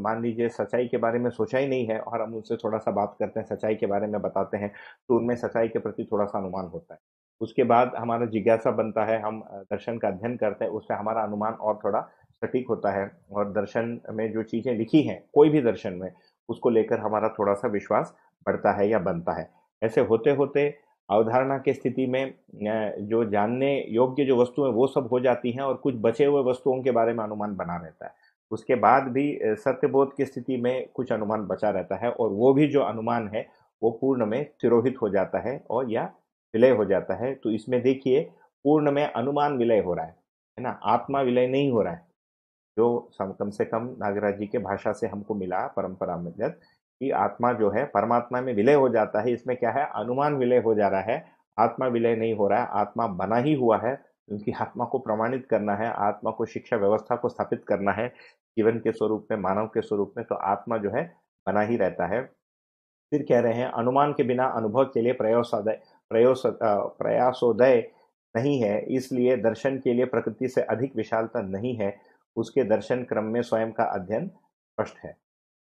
मान लीजिए सच्चाई के बारे में सोचा ही नहीं है और हम उनसे थोड़ा सा बात करते हैं सच्चाई के बारे में बताते हैं तो उनमें सच्चाई के प्रति थोड़ा सा अनुमान होता है उसके बाद हमारा जिज्ञासा बनता है हम दर्शन का अध्ययन करते हैं उससे हमारा अनुमान और थोड़ा सटीक होता है और दर्शन में जो चीज़ें लिखी हैं कोई भी दर्शन में उसको लेकर हमारा थोड़ा सा विश्वास बढ़ता है या बनता है ऐसे होते होते अवधारणा की स्थिति में जो जानने योग्य जो वस्तुएं वो सब हो जाती हैं और कुछ बचे हुए वस्तुओं के बारे में अनुमान बना रहता है उसके बाद भी सत्यबोध की स्थिति में कुछ अनुमान बचा रहता है और वो भी जो अनुमान है वो पूर्ण में तिरोहित हो जाता है और या विलय हो जाता है तो इसमें देखिए पूर्ण में अनुमान विलय हो रहा है है ना आत्मा विलय नहीं हो रहा है जो कम से कम नागराज जी के भाषा से हमको मिला परंपरा मिलत कि आत्मा जो है परमात्मा में विलय हो जाता है इसमें क्या है अनुमान विलय हो जा रहा है आत्मा विलय नहीं हो रहा है आत्मा बना ही हुआ है उनकी आत्मा को प्रमाणित करना है आत्मा को शिक्षा व्यवस्था को स्थापित करना है जीवन के स्वरूप में मानव के स्वरूप में तो आत्मा जो है बना ही रहता है फिर कह रहे हैं अनुमान के बिना अनुभव के लिए प्रयासोदय प्रयोस प्रयासोदय नहीं है इसलिए दर्शन के लिए प्रकृति से अधिक विशालता नहीं है उसके दर्शन क्रम में स्वयं का अध्ययन स्पष्ट है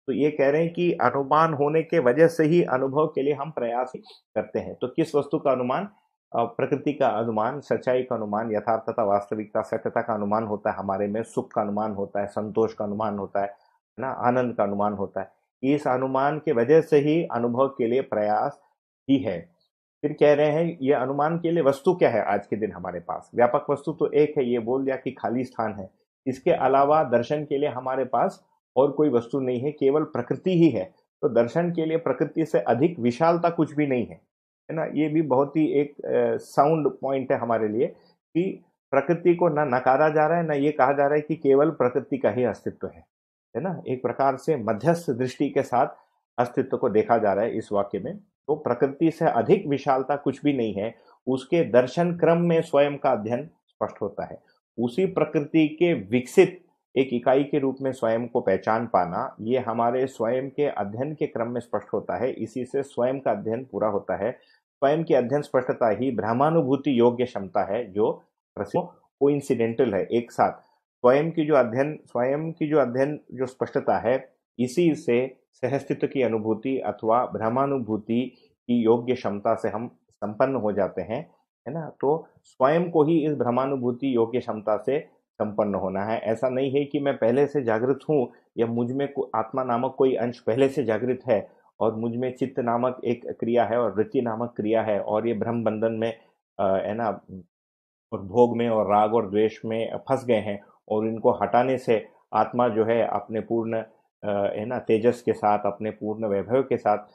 तो ये कह रहे हैं कि अनुमान होने के वजह से ही अनुभव के लिए हम प्रयास करते हैं तो किस वस्तु का अनुमान प्रकृति का अनुमान सच्चाई का अनुमान यथार्थता वास्तविकता सत्यता का अनुमान होता है हमारे में सुख का अनुमान होता है संतोष का अनुमान होता है ना आनंद का अनुमान होता है इस अनुमान के वजह से ही अनुभव के लिए प्रयास ही है फिर कह रहे हैं ये अनुमान के लिए वस्तु क्या है आज के दिन हमारे पास व्यापक वस्तु तो एक है ये बोल दिया कि खाली स्थान है इसके अलावा दर्शन के लिए हमारे पास और कोई वस्तु नहीं है केवल प्रकृति ही है तो दर्शन के लिए प्रकृति से अधिक विशालता कुछ भी नहीं है है ना ये भी बहुत ही एक साउंड पॉइंट है हमारे लिए कि प्रकृति को ना नकारा जा रहा है ना ये कहा जा रहा है कि केवल प्रकृति का ही अस्तित्व है है ना एक प्रकार से मध्यस्थ दृष्टि के साथ अस्तित्व को देखा जा रहा है इस वाक्य में तो प्रकृति से अधिक विशालता कुछ भी नहीं है उसके दर्शन क्रम में स्वयं का अध्ययन स्पष्ट होता है उसी प्रकृति के विकसित एक इकाई के रूप में स्वयं को पहचान पाना ये हमारे स्वयं के अध्ययन के क्रम में स्पष्ट होता है इसी से स्वयं का अध्ययन पूरा होता है स्वयं की अध्ययन स्पष्टता ही ब्रह्मानुभूति योग्य क्षमता है जो को इंसिडेंटल है एक साथ स्वयं की जो अध्ययन स्वयं की जो अध्ययन जो स्पष्टता है इसी से सहस्तित्व की अनुभूति अथवा ब्रह्मानुभूति की योग्य क्षमता से हम संपन्न हो जाते हैं है ना तो स्वयं को ही इस भ्रमानुभूति योग्य क्षमता से संपन्न होना है ऐसा नहीं है कि मैं पहले से जागृत हूँ या मुझ में आत्मा नामक कोई अंश पहले से जागृत है और मुझ में चित्त नामक एक क्रिया है और वृत्ति नामक क्रिया है और ये भ्रम बंधन में है ना और भोग में और राग और द्वेष में फंस गए हैं और इनको हटाने से आत्मा जो है अपने पूर्ण है ना तेजस के साथ अपने पूर्ण वैभव के साथ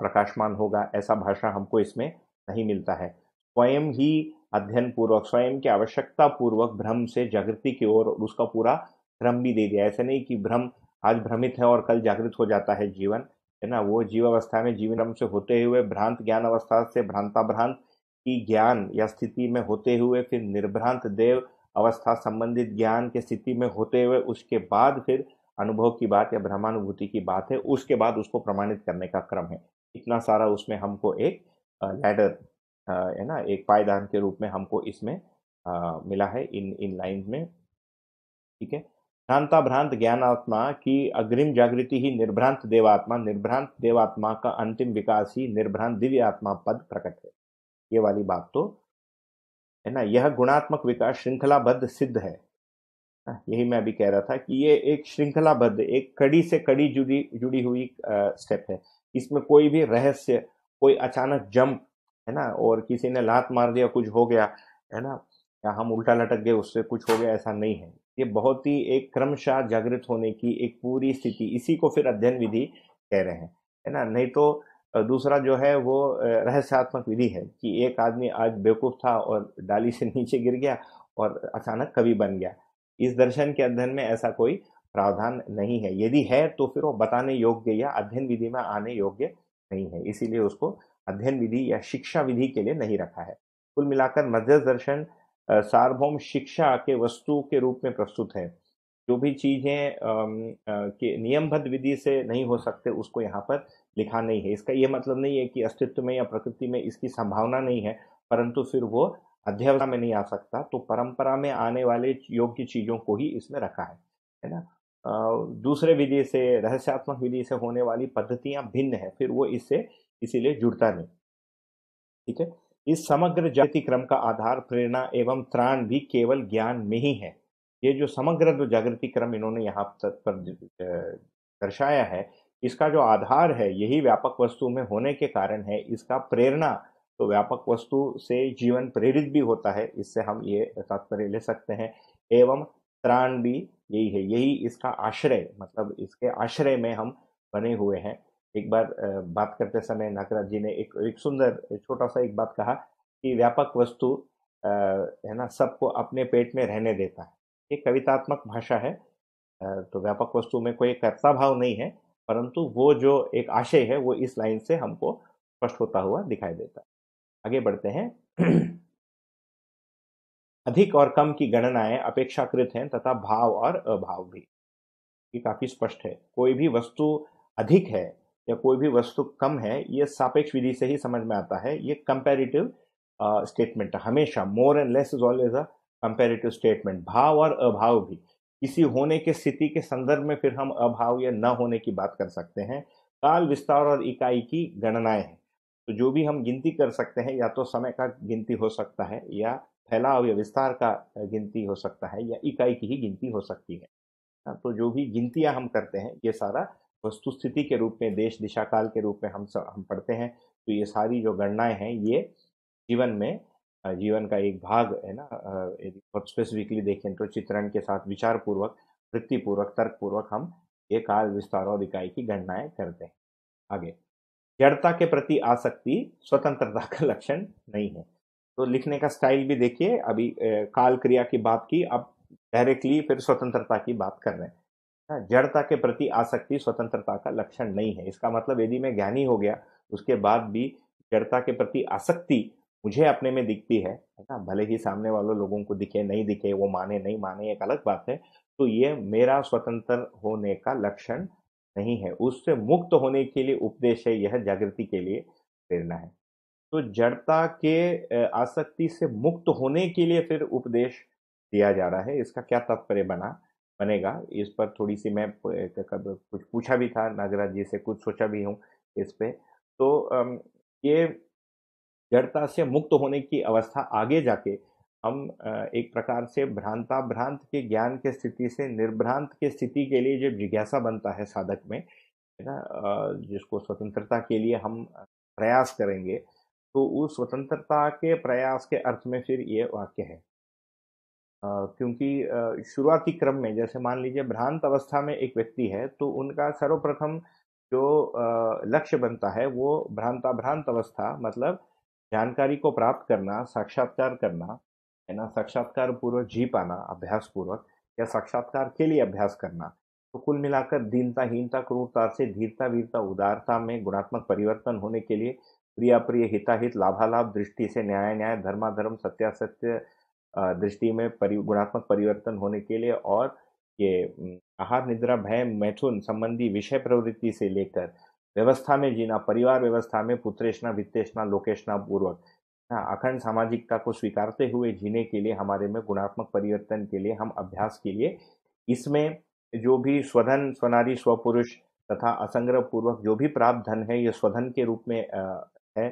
प्रकाशमान होगा ऐसा भाषा हमको इसमें नहीं मिलता है स्वयं ही अध्ययन पूर्वक स्वयं की आवश्यकता पूर्वक भ्रम से जागृति की ओर उसका पूरा भ्रम भी दे दिया ऐसे नहीं कि भ्रम आज भ्रमित है और कल जागृत हो जाता है जीवन है ना वो जीवावस्था में जीवन से होते हुए भ्रांत ज्ञान अवस्था से भ्रांता भ्रांत की ज्ञान या स्थिति में होते हुए फिर निर्भ्रांत देव अवस्था संबंधित ज्ञान के स्थिति में होते हुए उसके बाद फिर अनुभव की बात या ब्रह्मानुभूति की बात है उसके बाद उसको प्रमाणित करने का क्रम है इतना सारा उसमें हमको एक लैडर है ना एक पायदान के रूप में हमको इसमें आ, मिला है इन इन लाइन में ठीक है भ्रांता भ्रांत ज्ञानात्मा की अग्रिम जागृति ही निर्भ्रांत देवात्मा निर्भ्रांत देवात्मा का अंतिम विकास ही निर्भ्रांत दिव्य आत्मा पद प्रकट है ये वाली बात तो है ना यह गुणात्मक विकास श्रृंखलाबद्ध सिद्ध है हाँ, यही मैं अभी कह रहा था कि ये एक श्रृंखलाबद्ध एक कड़ी से कड़ी जुड़ी जुड़ी हुई स्टेप है इसमें कोई भी रहस्य कोई अचानक जंप है ना और किसी ने लात मार दिया कुछ हो गया है ना या हम उल्टा लटक गए उससे कुछ हो गया ऐसा नहीं है ये बहुत ही एक क्रमशः जागृत होने की एक पूरी स्थिति इसी को फिर अध्ययन विधि कह रहे हैं है ना नहीं तो दूसरा जो है वो रहस्यात्मक विधि है कि एक आदमी आज बेवकूफ़ था और डाली से नीचे गिर गया और अचानक कवि बन गया इस दर्शन के अध्ययन में ऐसा कोई प्रावधान नहीं है यदि है तो फिर वो बताने योग्य या अध्ययन विधि में आने योग्य नहीं है इसीलिए उसको अध्ययन विधि या शिक्षा विधि के लिए नहीं रखा है कुल मिलाकर मध्य दर्शन सार्वभौम शिक्षा के वस्तु के रूप में प्रस्तुत है जो भी चीज़ें के नियमबद्ध विधि से नहीं हो सकते उसको यहाँ पर लिखा नहीं है इसका यह मतलब नहीं है कि अस्तित्व में या प्रकृति में इसकी संभावना नहीं है परंतु फिर वो अध्यवसा में नहीं आ सकता तो परंपरा में आने वाले योग्य चीज़ों को ही इसमें रखा है है ना दूसरे विधि से रहस्यात्मक विधि से होने वाली पद्धतियां भिन्न है फिर वो इससे इसीलिए जुड़ता नहीं ठीक है इस समग्र जाति क्रम का आधार प्रेरणा एवं त्राण भी केवल ज्ञान में ही है ये जो समग्र जो जागृति क्रम इन्होंने यहाँ पर दर्शाया है इसका जो आधार है यही व्यापक वस्तु में होने के कारण है इसका प्रेरणा तो व्यापक वस्तु से जीवन प्रेरित भी होता है इससे हम ये तात्पर्य ले सकते हैं एवं त्राण भी यही है यही इसका आश्रय मतलब इसके आश्रय में हम बने हुए हैं एक बार बात करते समय नागराज जी ने एक एक सुंदर छोटा सा एक बात कहा कि व्यापक वस्तु है ना सबको अपने पेट में रहने देता है ये कवितात्मक भाषा है तो व्यापक वस्तु में कोई कर्ता भाव नहीं है परंतु वो जो एक आशय है वो इस लाइन से हमको स्पष्ट होता हुआ दिखाई देता है आगे बढ़ते हैं अधिक और कम की गणनाएं अपेक्षाकृत हैं तथा भाव और अभाव भी ये काफी स्पष्ट है कोई भी वस्तु अधिक है या कोई भी वस्तु कम है ये सापेक्ष विधि से ही समझ में आता है ये कंपेरेटिव स्टेटमेंट है हमेशा more and less is always a comparative statement भाव और अभाव भी किसी होने के स्थिति के संदर्भ में फिर हम अभाव या न होने की बात कर सकते हैं काल विस्तार और इकाई की गणनाएं हैं तो जो भी हम गिनती कर सकते हैं या तो समय का गिनती हो सकता है या फैलाव या विस्तार का गिनती हो सकता है या इकाई की ही गिनती हो सकती है हाँ, तो जो भी गिनतियां हम करते हैं ये सारा वस्तुस्थिति के रूप में देश दिशा काल के रूप में हम सब हम पढ़ते हैं तो ये सारी जो गणनाएं हैं ये जीवन में जीवन का एक भाग है ना यदि बहुत स्पेसिफिकली देखें तो चित्रण के साथ विचार पूर्वक वृत्तिपूर्वक तर्कपूर्वक हम ये काल विस्तार और इकाई की गणनाएं करते हैं आगे जड़ता के प्रति आसक्ति स्वतंत्रता का लक्षण नहीं है तो लिखने का स्टाइल भी देखिए अभी काल क्रिया की बात की अब डायरेक्टली फिर स्वतंत्रता की बात कर रहे हैं हाँ, जड़ता के प्रति आसक्ति स्वतंत्रता का लक्षण नहीं है इसका मतलब यदि मैं ज्ञानी हो गया उसके बाद भी जड़ता के प्रति आसक्ति मुझे अपने में दिखती है है ना भले ही सामने वालों लोगों को दिखे नहीं दिखे वो माने नहीं माने एक अलग बात है तो ये मेरा स्वतंत्र होने का लक्षण नहीं है उससे मुक्त होने के लिए उपदेश है यह जागृति के लिए प्रेरणा है तो जड़ता के आसक्ति से मुक्त होने के लिए फिर उपदेश दिया जा रहा है इसका क्या तात्पर्य बना बनेगा इस पर थोड़ी सी मैं कुछ पूछा भी था नागराज जी से कुछ सोचा भी हूँ इस पर तो ये जड़ता से मुक्त होने की अवस्था आगे जाके हम एक प्रकार से भ्रांता भ्रांत के ज्ञान के स्थिति से निर्भ्रांत के स्थिति के लिए जब जिज्ञासा बनता है साधक में है ना जिसको स्वतंत्रता के लिए हम प्रयास करेंगे तो उस स्वतंत्रता के प्रयास के अर्थ में फिर ये वाक्य है क्योंकि शुरुआती क्रम में जैसे मान लीजिए भ्रांत अवस्था में एक व्यक्ति है तो उनका सर्वप्रथम जो लक्ष्य बनता है वो भ्रांता भ्रांत अवस्था मतलब जानकारी को प्राप्त करना साक्षात्कार करना है ना साक्षात्कार पूर्वक जी पाना अभ्यास पूर्वक या साक्षात्कार के लिए अभ्यास करना तो कुल मिलाकर दीनता हीनता क्रूरता से धीरता वीरता उदारता में गुणात्मक परिवर्तन होने के लिए प्रिय प्रिय हिताहित लाभालाभ दृष्टि से न्याय न्याय धर्माधर्म सत्यासत्य दृष्टि में परि गुणात्मक परिवर्तन होने के लिए और ये आहार निद्रा भय मैथुन संबंधी विषय प्रवृत्ति से लेकर व्यवस्था में जीना परिवार व्यवस्था में पुत्रेशना वित्तेषणा लोकेशना पूर्वक अखंड सामाजिकता को स्वीकारते हुए जीने के लिए हमारे में गुणात्मक परिवर्तन के लिए हम अभ्यास के लिए इसमें जो भी स्वधन स्वनारी स्वपुरुष तथा असंग्रह पूर्वक जो भी प्राप्त धन है ये स्वधन के रूप में है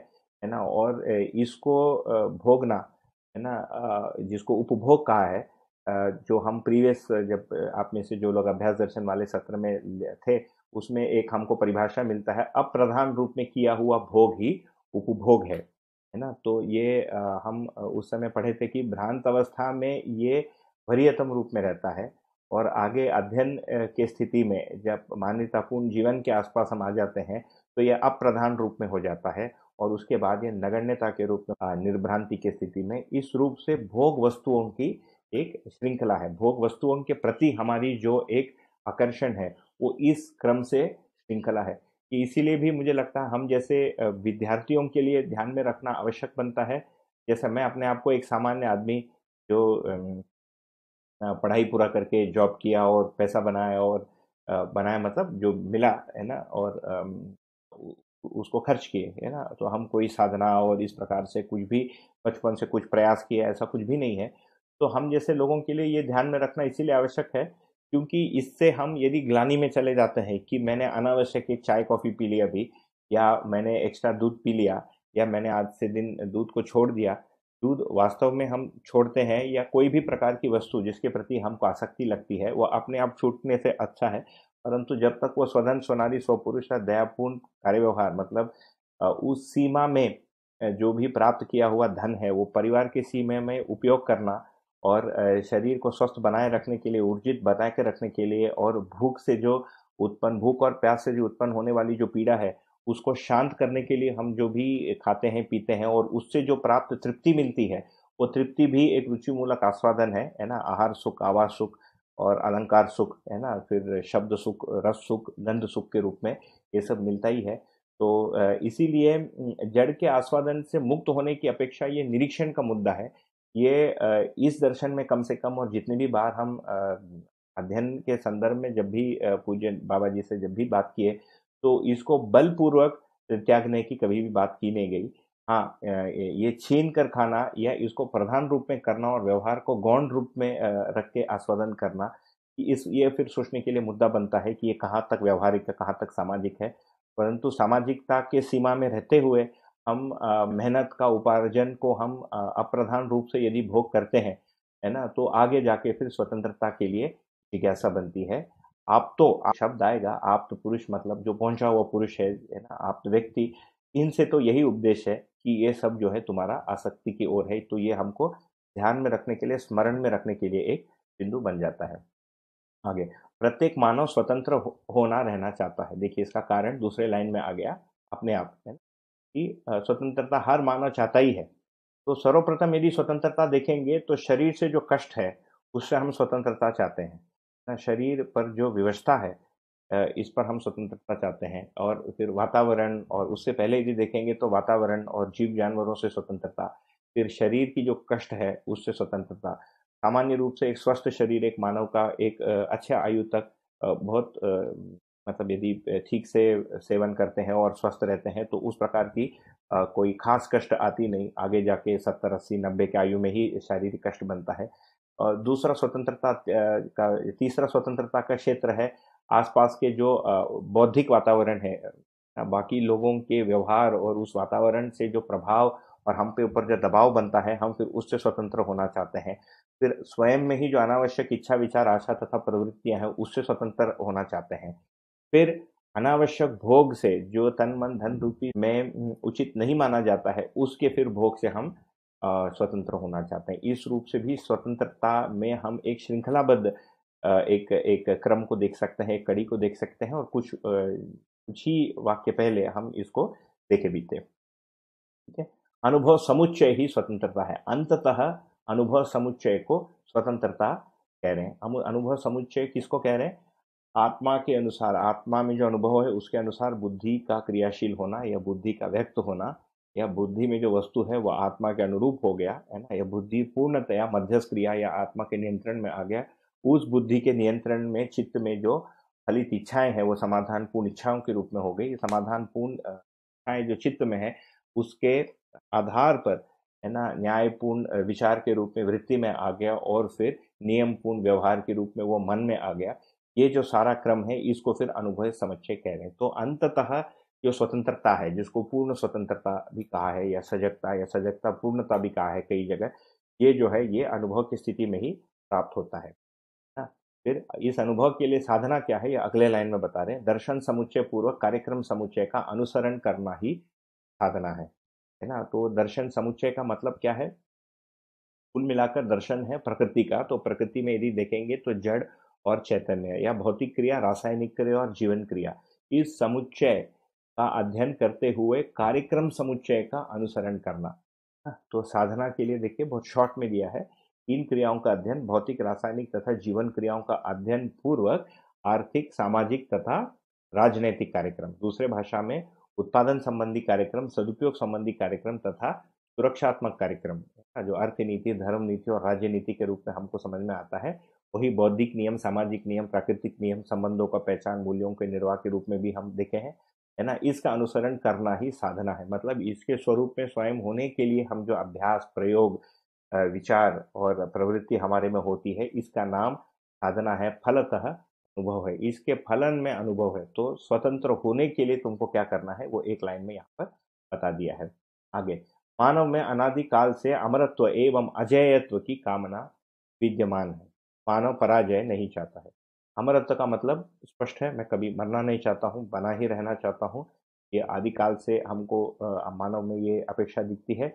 है ना और इसको भोगना है ना जिसको उपभोग कहा है जो हम प्रीवियस जब आप में से जो लोग अभ्यास दर्शन वाले सत्र में थे उसमें एक हमको परिभाषा मिलता है अप्रधान रूप में किया हुआ भोग ही उपभोग है है ना तो ये हम उस समय पढ़े थे कि भ्रांत अवस्था में ये वरीयतम रूप में रहता है और आगे अध्ययन के स्थिति में जब मान्यतापूर्ण जीवन के आसपास हम आ जाते हैं तो यह अप्रधान रूप में हो जाता है और उसके बाद ये नगण्यता के रूप में निर्भ्रांति की स्थिति में इस रूप से भोग वस्तुओं की एक श्रृंखला है भोग वस्तुओं के प्रति हमारी जो एक आकर्षण है वो इस क्रम से श्रृंखला है कि इसीलिए भी मुझे लगता है हम जैसे विद्यार्थियों के लिए ध्यान में रखना आवश्यक बनता है जैसे मैं अपने आप को एक सामान्य आदमी जो पढ़ाई पूरा करके जॉब किया और पैसा बनाया और बनाया मतलब जो मिला है ना और उसको खर्च किए है ना तो हम कोई साधना और इस प्रकार से कुछ भी बचपन से कुछ प्रयास किए ऐसा कुछ भी नहीं है तो हम जैसे लोगों के लिए ये ध्यान में रखना इसीलिए आवश्यक है क्योंकि इससे हम यदि ग्लानी में चले जाते हैं कि मैंने अनावश्यक एक चाय कॉफ़ी पी लिया अभी या मैंने एक्स्ट्रा दूध पी लिया या मैंने आज से दिन दूध को छोड़ दिया दूध वास्तव में हम छोड़ते हैं या कोई भी प्रकार की वस्तु जिसके प्रति हमको आसक्ति लगती है वह अपने आप छूटने से अच्छा है परंतु जब तक वो स्वधन सोनाली स्वपुरुष या दयापूर्ण कार्यव्यवहार मतलब उस सीमा में जो भी प्राप्त किया हुआ धन है वो परिवार के सीमा में उपयोग करना और शरीर को स्वस्थ बनाए रखने के लिए ऊर्जित बनाए के रखने के लिए और भूख से जो उत्पन्न भूख और प्यास से जो उत्पन्न होने वाली जो पीड़ा है उसको शांत करने के लिए हम जो भी खाते हैं पीते हैं और उससे जो प्राप्त तृप्ति मिलती है वो तृप्ति भी एक रुचिमूलक आस्वादन है है ना आहार सुख आवास सुख और अलंकार सुख है ना फिर शब्द सुख रस सुख गंध सुख के रूप में ये सब मिलता ही है तो इसीलिए जड़ के आस्वादन से मुक्त होने की अपेक्षा ये निरीक्षण का मुद्दा है ये इस दर्शन में कम से कम और जितनी भी बार हम अध्ययन के संदर्भ में जब भी पूज्य बाबा जी से जब भी बात किए तो इसको बलपूर्वक त्यागने की कभी भी बात की नहीं गई हाँ ये छीन कर खाना या इसको प्रधान रूप में करना और व्यवहार को गौण रूप में रख के आस्वादन करना इस ये फिर सोचने के लिए मुद्दा बनता है कि ये कहाँ तक व्यवहारिक है कहाँ तक सामाजिक है परंतु सामाजिकता के सीमा में रहते हुए हम मेहनत का उपार्जन को हम अप्रधान रूप से यदि भोग करते हैं है ना तो आगे जाके फिर स्वतंत्रता के लिए जिज्ञासा बनती है आप तो शब्द आएगा आप तो पुरुष मतलब जो पहुंचा हुआ पुरुष है है ना आप तो व्यक्ति इनसे तो यही उपदेश है कि ये सब जो है तुम्हारा आसक्ति की ओर है तो ये हमको ध्यान में रखने के लिए स्मरण में रखने के लिए एक बिंदु बन जाता है आगे प्रत्येक मानव स्वतंत्र होना रहना चाहता है देखिए इसका कारण दूसरे लाइन में आ गया अपने आप है कि स्वतंत्रता हर मानव चाहता ही है तो सर्वप्रथम यदि स्वतंत्रता देखेंगे तो शरीर से जो कष्ट है उससे हम स्वतंत्रता चाहते हैं शरीर पर जो व्यवस्था है इस पर हम स्वतंत्रता चाहते हैं और फिर वातावरण और उससे पहले यदि देखेंगे तो वातावरण और जीव जानवरों से स्वतंत्रता फिर शरीर की जो कष्ट है उससे स्वतंत्रता सामान्य रूप से एक स्वस्थ शरीर एक मानव का एक अच्छे आयु तक बहुत मतलब यदि ठीक से सेवन करते हैं और स्वस्थ रहते हैं तो उस प्रकार की कोई खास कष्ट आती नहीं आगे जाके सत्तर अस्सी नब्बे के आयु में ही शारीरिक कष्ट बनता है और दूसरा स्वतंत्रता का तीसरा स्वतंत्रता का क्षेत्र है आसपास के जो बौद्धिक वातावरण है बाकी लोगों के व्यवहार और उस वातावरण से जो प्रभाव और हम पे ऊपर जो दबाव बनता है हम फिर उससे स्वतंत्र होना चाहते हैं फिर स्वयं में ही जो अनावश्यक इच्छा विचार आशा तथा प्रवृत्तियां हैं उससे स्वतंत्र होना चाहते हैं फिर अनावश्यक भोग से जो तन मन धन रूपी में उचित नहीं माना जाता है उसके फिर भोग से हम स्वतंत्र होना चाहते हैं इस रूप से भी स्वतंत्रता में हम एक श्रृंखलाबद्ध एक एक क्रम को देख सकते हैं एक कड़ी को देख सकते हैं और कुछ कुछ ही वाक्य पहले हम इसको देखे बीते ठीक है अनुभव समुच्चय ही स्वतंत्रता है अंततः अनुभव समुच्चय को स्वतंत्रता कह रहे हैं हम अनुभव समुच्चय किसको कह रहे हैं आत्मा के अनुसार आत्मा में जो अनुभव है उसके अनुसार बुद्धि का क्रियाशील होना या बुद्धि का व्यक्त होना या बुद्धि में जो वस्तु है वह आत्मा के अनुरूप हो गया है ना या बुद्धि पूर्णतया मध्यस्थ क्रिया या आत्मा के नियंत्रण में आ गया उस बुद्धि के नियंत्रण में चित्त में जो फलित इच्छाएं हैं वो समाधान पूर्ण इच्छाओं के रूप में हो गई समाधान पूर्ण इच्छाएं जो चित्त में है उसके आधार पर है ना न्यायपूर्ण विचार के रूप में वृत्ति में आ गया और फिर नियमपूर्ण व्यवहार के रूप में वो मन में आ गया ये जो सारा क्रम है इसको फिर अनुभव समझे कह रहे हैं तो अंततः जो स्वतंत्रता है जिसको पूर्ण स्वतंत्रता भी कहा है या सजगता या सजगता पूर्णता भी कहा है कई जगह ये जो है ये अनुभव की स्थिति में ही प्राप्त होता है फिर इस अनुभव के लिए साधना क्या है यह अगले लाइन में बता रहे हैं दर्शन समुच्चय पूर्वक कार्यक्रम समुच्चय का अनुसरण करना ही साधना है है ना तो दर्शन समुच्चय का मतलब क्या है कुल मिलाकर दर्शन है प्रकृति का तो प्रकृति में यदि देखेंगे तो जड़ और चैतन्य या भौतिक क्रिया रासायनिक क्रिया और जीवन क्रिया इस समुच्चय का अध्ययन करते हुए कार्यक्रम समुच्चय का अनुसरण करना हाँ, तो साधना के लिए देखिए बहुत शॉर्ट में दिया है इन क्रियाओं का अध्ययन भौतिक रासायनिक तथा जीवन क्रियाओं का अध्ययन पूर्वक आर्थिक सामाजिक तथा राजनैतिक कार्यक्रम दूसरे भाषा में उत्पादन संबंधी कार्यक्रम सदुपयोग संबंधी कार्यक्रम तथा सुरक्षात्मक कार्यक्रम जो अर्थ नीति धर्म नीति और राज्य नीति के रूप में हमको समझ में आता है वही बौद्धिक नियम सामाजिक नियम प्राकृतिक नियम संबंधों का पहचान मूल्यों के निर्वाह के रूप में भी हम देखे हैं है ना इसका अनुसरण करना ही साधना है मतलब इसके स्वरूप में स्वयं होने के लिए हम जो अभ्यास प्रयोग विचार और प्रवृत्ति हमारे में होती है इसका नाम साधना है फलतः अनुभव है इसके फलन में अनुभव है तो स्वतंत्र होने के लिए तुमको क्या करना है वो एक लाइन में यहाँ पर बता दिया है आगे मानव में अनादिकाल से अमरत्व एवं अजयत्व की कामना विद्यमान है मानव पराजय नहीं चाहता है अमरत्व का मतलब स्पष्ट है मैं कभी मरना नहीं चाहता हूँ बना ही रहना चाहता हूँ ये आदिकाल से हमको मानव में ये अपेक्षा दिखती है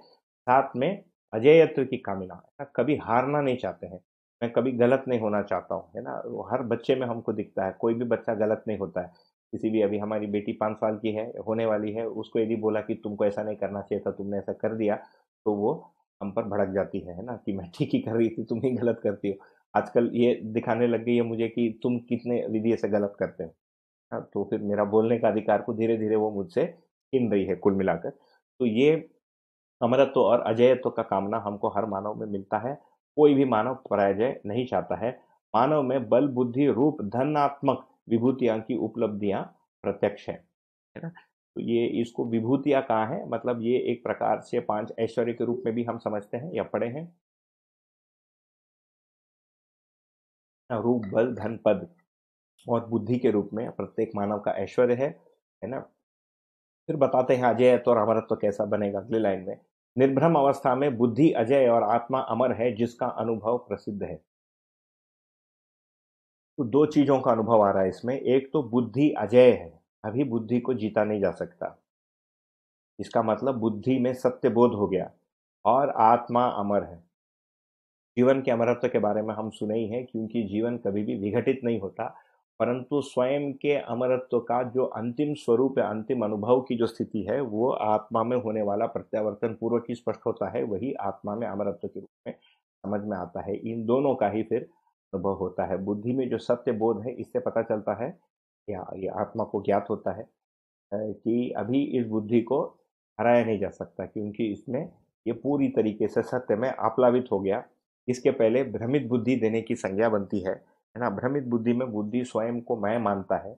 साथ में अजेयत्व की कामना है ना कभी हारना नहीं चाहते हैं मैं कभी गलत नहीं होना चाहता हूँ है ना वो हर बच्चे में हमको दिखता है कोई भी बच्चा गलत नहीं होता है किसी भी अभी हमारी बेटी पाँच साल की है होने वाली है उसको यदि बोला कि तुमको ऐसा नहीं करना चाहिए था तुमने ऐसा कर दिया तो वो हम पर भड़क जाती है ना कि मैं ठीक ही कर रही थी तुम ही गलत करती हो आजकल ये दिखाने लग गई है मुझे कि तुम कितने विधि से गलत करते हो तो फिर मेरा बोलने का अधिकार को धीरे धीरे वो मुझसे छीन रही है कुल मिलाकर तो ये अमरत्व और अजयत्व का कामना हमको हर मानव में मिलता है कोई भी मानव पराजय नहीं चाहता है मानव में बल बुद्धि रूप धनात्मक विभूतियां की उपलब्धियां प्रत्यक्ष है ना तो ये इसको विभूतियां कहा है मतलब ये एक प्रकार से पांच ऐश्वर्य के रूप में भी हम समझते हैं या पढ़े हैं रूप बल धन पद और बुद्धि के रूप में प्रत्येक मानव का ऐश्वर्य है है ना फिर बताते हैं अजय तो और अमरत्व कैसा बनेगा अगली लाइन में निर्भ्रम अवस्था में बुद्धि अजय और आत्मा अमर है जिसका अनुभव प्रसिद्ध है तो दो चीजों का अनुभव आ रहा है इसमें एक तो बुद्धि अजय है अभी बुद्धि को जीता नहीं जा सकता इसका मतलब बुद्धि में सत्य बोध हो गया और आत्मा अमर है जीवन के अमरत्व के बारे में हम सुने ही हैं क्योंकि जीवन कभी भी विघटित नहीं होता परंतु स्वयं के अमरत्व का जो अंतिम स्वरूप है अंतिम अनुभव की जो स्थिति है वो आत्मा में होने वाला प्रत्यावर्तन पूर्वक ही स्पष्ट होता है वही आत्मा में अमरत्व के रूप में समझ में आता है इन दोनों का ही फिर अनुभव होता है बुद्धि में जो सत्य बोध है इससे पता चलता है या ये आत्मा को ज्ञात होता है कि अभी इस बुद्धि को हराया नहीं जा सकता क्योंकि इसमें ये पूरी तरीके से सत्य में आप्लावित हो गया इसके पहले भ्रमित बुद्धि देने की संज्ञा बनती है है ना भ्रमित बुद्धि में बुद्धि स्वयं को मैं मानता है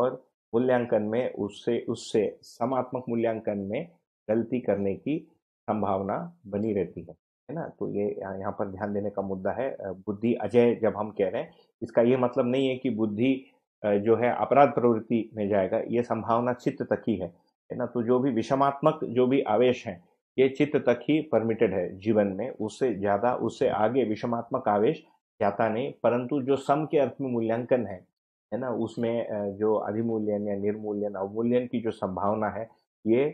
और मूल्यांकन में उससे उससे समात्मक मूल्यांकन में गलती करने की संभावना बनी रहती है है ना तो ये यहाँ पर ध्यान देने का मुद्दा है बुद्धि अजय जब हम कह रहे हैं इसका ये मतलब नहीं है कि बुद्धि जो है अपराध प्रवृत्ति में जाएगा ये संभावना चित्त तक ही है है ना तो जो भी विषमात्मक जो भी आवेश हैं ये चित्त तक ही परमिटेड है जीवन में उससे ज़्यादा उससे आगे विषमात्मक आवेश जाता नहीं परंतु जो सम के अर्थ में मूल्यांकन है है ना उसमें जो अधिमूल्यन या निर्मूल्यन अवमूल्यन की जो संभावना है ये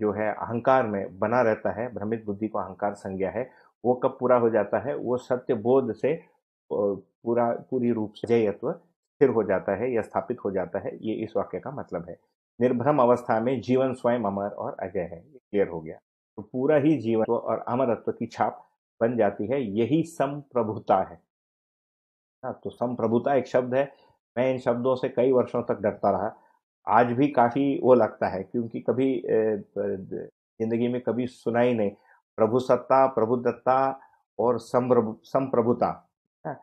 जो है अहंकार में बना रहता है भ्रमित बुद्धि को अहंकार संज्ञा है वो कब पूरा हो जाता है वो सत्य बोध से पूरा पूरी रूप से जयत्व स्थिर हो जाता है या स्थापित हो जाता है ये इस वाक्य का मतलब है निर्भ्रम अवस्था में जीवन स्वयं अमर और अजय है ये क्लियर हो गया तो पूरा ही जीवन और अमरत्व की छाप बन जाती है यही संप्रभुता है ना हाँ, तो संप्रभुता एक शब्द है मैं इन शब्दों से कई वर्षों तक डरता रहा आज भी काफ़ी वो लगता है क्योंकि कभी जिंदगी में कभी सुना ही नहीं प्रभु सत्ता प्रभुदत्ता और संप्रभुता हाँ,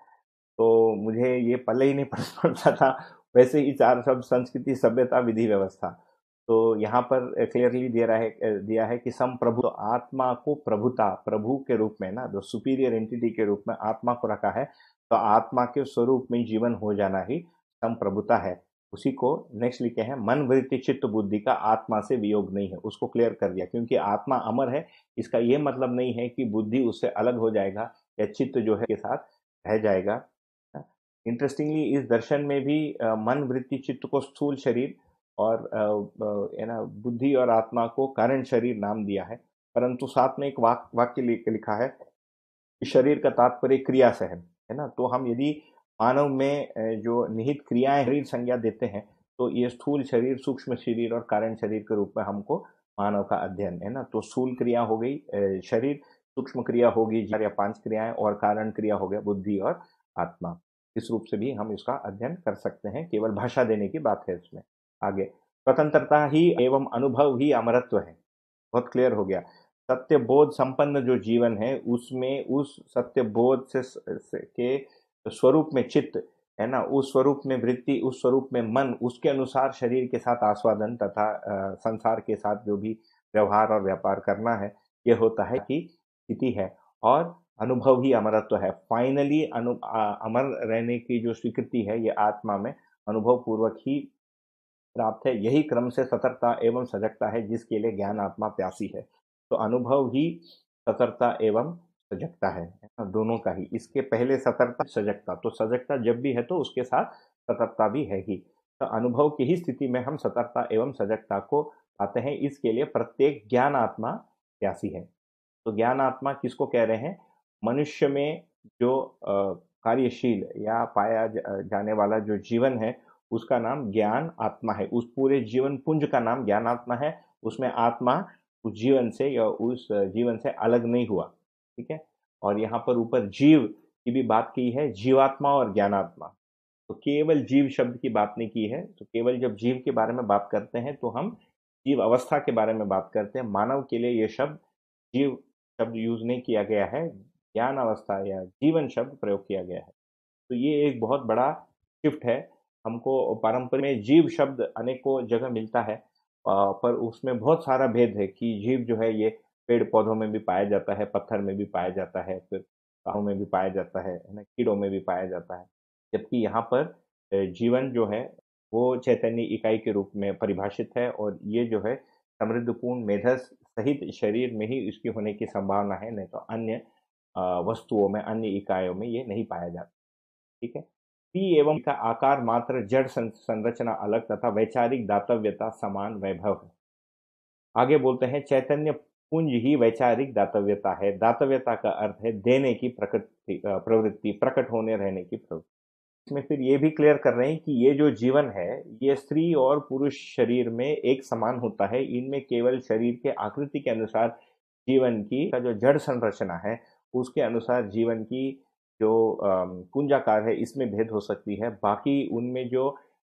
तो मुझे ये पल्ले ही नहीं पड़ता था वैसे ही चार शब्द संस्कृति सभ्यता विधि व्यवस्था तो यहाँ पर क्लियरली दिया रहा है दिया है कि सम प्रभु तो आत्मा को प्रभुता प्रभु के रूप में ना जो सुपीरियर एंटिटी के रूप में आत्मा को रखा है तो आत्मा के स्वरूप में जीवन हो जाना ही सम प्रभुता है उसी को नेक्स्ट लिखे हैं मन वृत्ति चित्त बुद्धि का आत्मा से वियोग नहीं है उसको क्लियर कर दिया क्योंकि आत्मा अमर है इसका ये मतलब नहीं है कि बुद्धि उससे अलग हो जाएगा या चित्त जो है के साथ रह जाएगा इंटरेस्टिंगली हाँ, इस दर्शन में भी मन वृत्ति चित्त को स्थूल शरीर और ना बुद्धि और आत्मा को कारण शरीर नाम दिया है परंतु साथ में एक वाक वाक्य लिखा है शरीर का तात्पर्य क्रिया से है है ना तो हम यदि मानव में जो निहित क्रियाएं शरीर संज्ञा देते हैं तो ये स्थूल शरीर सूक्ष्म शरीर और कारण शरीर के रूप में हमको मानव का अध्ययन है ना तो स्थूल क्रिया हो गई शरीर सूक्ष्म क्रिया होगी चार या पांच क्रियाएं और कारण क्रिया हो गया बुद्धि और आत्मा इस रूप से भी हम इसका अध्ययन कर सकते हैं केवल भाषा देने की बात है इसमें आगे स्वतंत्रता ही एवं अनुभव ही अमरत्व है बहुत क्लियर हो गया सत्य बोध संपन्न जो जीवन है उसमें उस सत्य बोध से, से के स्वरूप में चित्त है ना उस स्वरूप में वृत्ति उस स्वरूप में मन उसके अनुसार शरीर के साथ आस्वादन तथा संसार के साथ जो भी व्यवहार और व्यापार करना है ये होता है कि स्थिति है और अनुभव ही अमरत्व है फाइनली अनु आ, अमर रहने की जो स्वीकृति है ये आत्मा में अनुभव पूर्वक ही प्राप्त है यही क्रम से सतर्कता एवं सजगता है जिसके लिए ज्ञान आत्मा प्यासी है तो अनुभव ही सतर्कता एवं सजगता है दोनों का ही इसके पहले सतर्कता सजगता तो सजगता जब भी है तो उसके साथ सतर्कता भी है ही तो अनुभव की ही स्थिति में हम सतर्कता एवं सजगता को पाते हैं इसके लिए प्रत्येक ज्ञान आत्मा प्यासी है तो ज्ञान आत्मा किसको कह रहे हैं मनुष्य में जो कार्यशील या पाया जाने वाला जो जीवन है उसका नाम ज्ञान आत्मा है उस पूरे जीवन पुंज का नाम ज्ञान आत्मा है उसमें आत्मा उस जीवन से या उस जीवन से अलग नहीं हुआ ठीक है और यहाँ पर ऊपर जीव की भी बात की है जीवात्मा और ज्ञानात्मा तो केवल जीव शब्द की बात नहीं की है तो केवल जब जीव के बारे में बात करते हैं तो हम जीव अवस्था के बारे में बात करते हैं मानव के लिए यह शब्द जीव शब्द यूज नहीं किया गया है ज्ञान अवस्था या जीवन शब्द प्रयोग किया गया है तो ये एक बहुत बड़ा शिफ्ट है हमको पारंपरिक में जीव शब्द अनेकों जगह मिलता है पर उसमें बहुत सारा भेद है कि जीव जो है ये पेड़ पौधों में भी पाया जाता है पत्थर में भी पाया जाता है फिर गाँव में भी पाया जाता है ना कीड़ों में भी पाया जाता है जबकि यहाँ पर जीवन जो है वो चैतन्य इकाई के रूप में परिभाषित है और ये जो है समृद्धपूर्ण मेधस सहित शरीर में ही इसकी होने की संभावना है नहीं तो अन्य वस्तुओं में अन्य इकाइयों में ये नहीं पाया जाता ठीक है पी एवं का आकार मात्र जड़ संरचना अलग तथा वैचारिक दातव्यता समान वैभव है आगे बोलते हैं चैतन्य पुंज ही वैचारिक दातव्यता है दातव्यता का अर्थ है देने की प्रकृति प्रवृत्ति प्रकट होने रहने की प्रवृत्ति इसमें फिर ये भी क्लियर कर रहे हैं कि ये जो जीवन है ये स्त्री और पुरुष शरीर में एक समान होता है इनमें केवल शरीर के आकृति के अनुसार जीवन की का जो जड़ संरचना है उसके अनुसार जीवन की जो कुंजाकार है इसमें भेद हो सकती है बाकी उनमें जो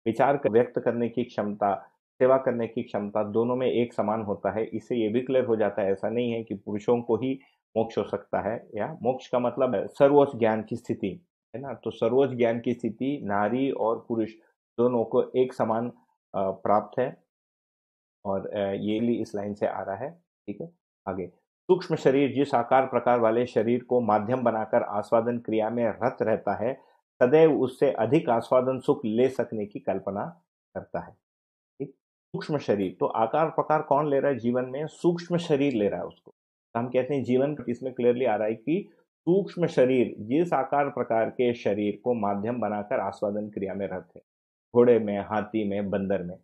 विचार कर, व्यक्त करने की क्षमता सेवा करने की क्षमता दोनों में एक समान होता है इससे ये भी क्लियर हो जाता है ऐसा नहीं है कि पुरुषों को ही मोक्ष हो सकता है या मोक्ष का मतलब सर्वोच्च ज्ञान की स्थिति है ना तो सर्वोच्च ज्ञान की स्थिति नारी और पुरुष दोनों को एक समान प्राप्त है और ये इस लाइन से आ रहा है ठीक है आगे सूक्ष्म शरीर जिस आकार प्रकार वाले शरीर को माध्यम बनाकर आस्वादन क्रिया में रत रहता है सदैव उससे अधिक आस्वादन सुख ले सकने की कल्पना करता है सूक्ष्म शरीर तो आकार प्रकार कौन ले रहा है जीवन में सूक्ष्म शरीर ले रहा है उसको तो हम कहते हैं जीवन इसमें क्लियरली आ रहा है कि सूक्ष्म शरीर जिस आकार प्रकार के शरीर को माध्यम बनाकर आस्वादन क्रिया में रहते हैं घोड़े में हाथी में बंदर में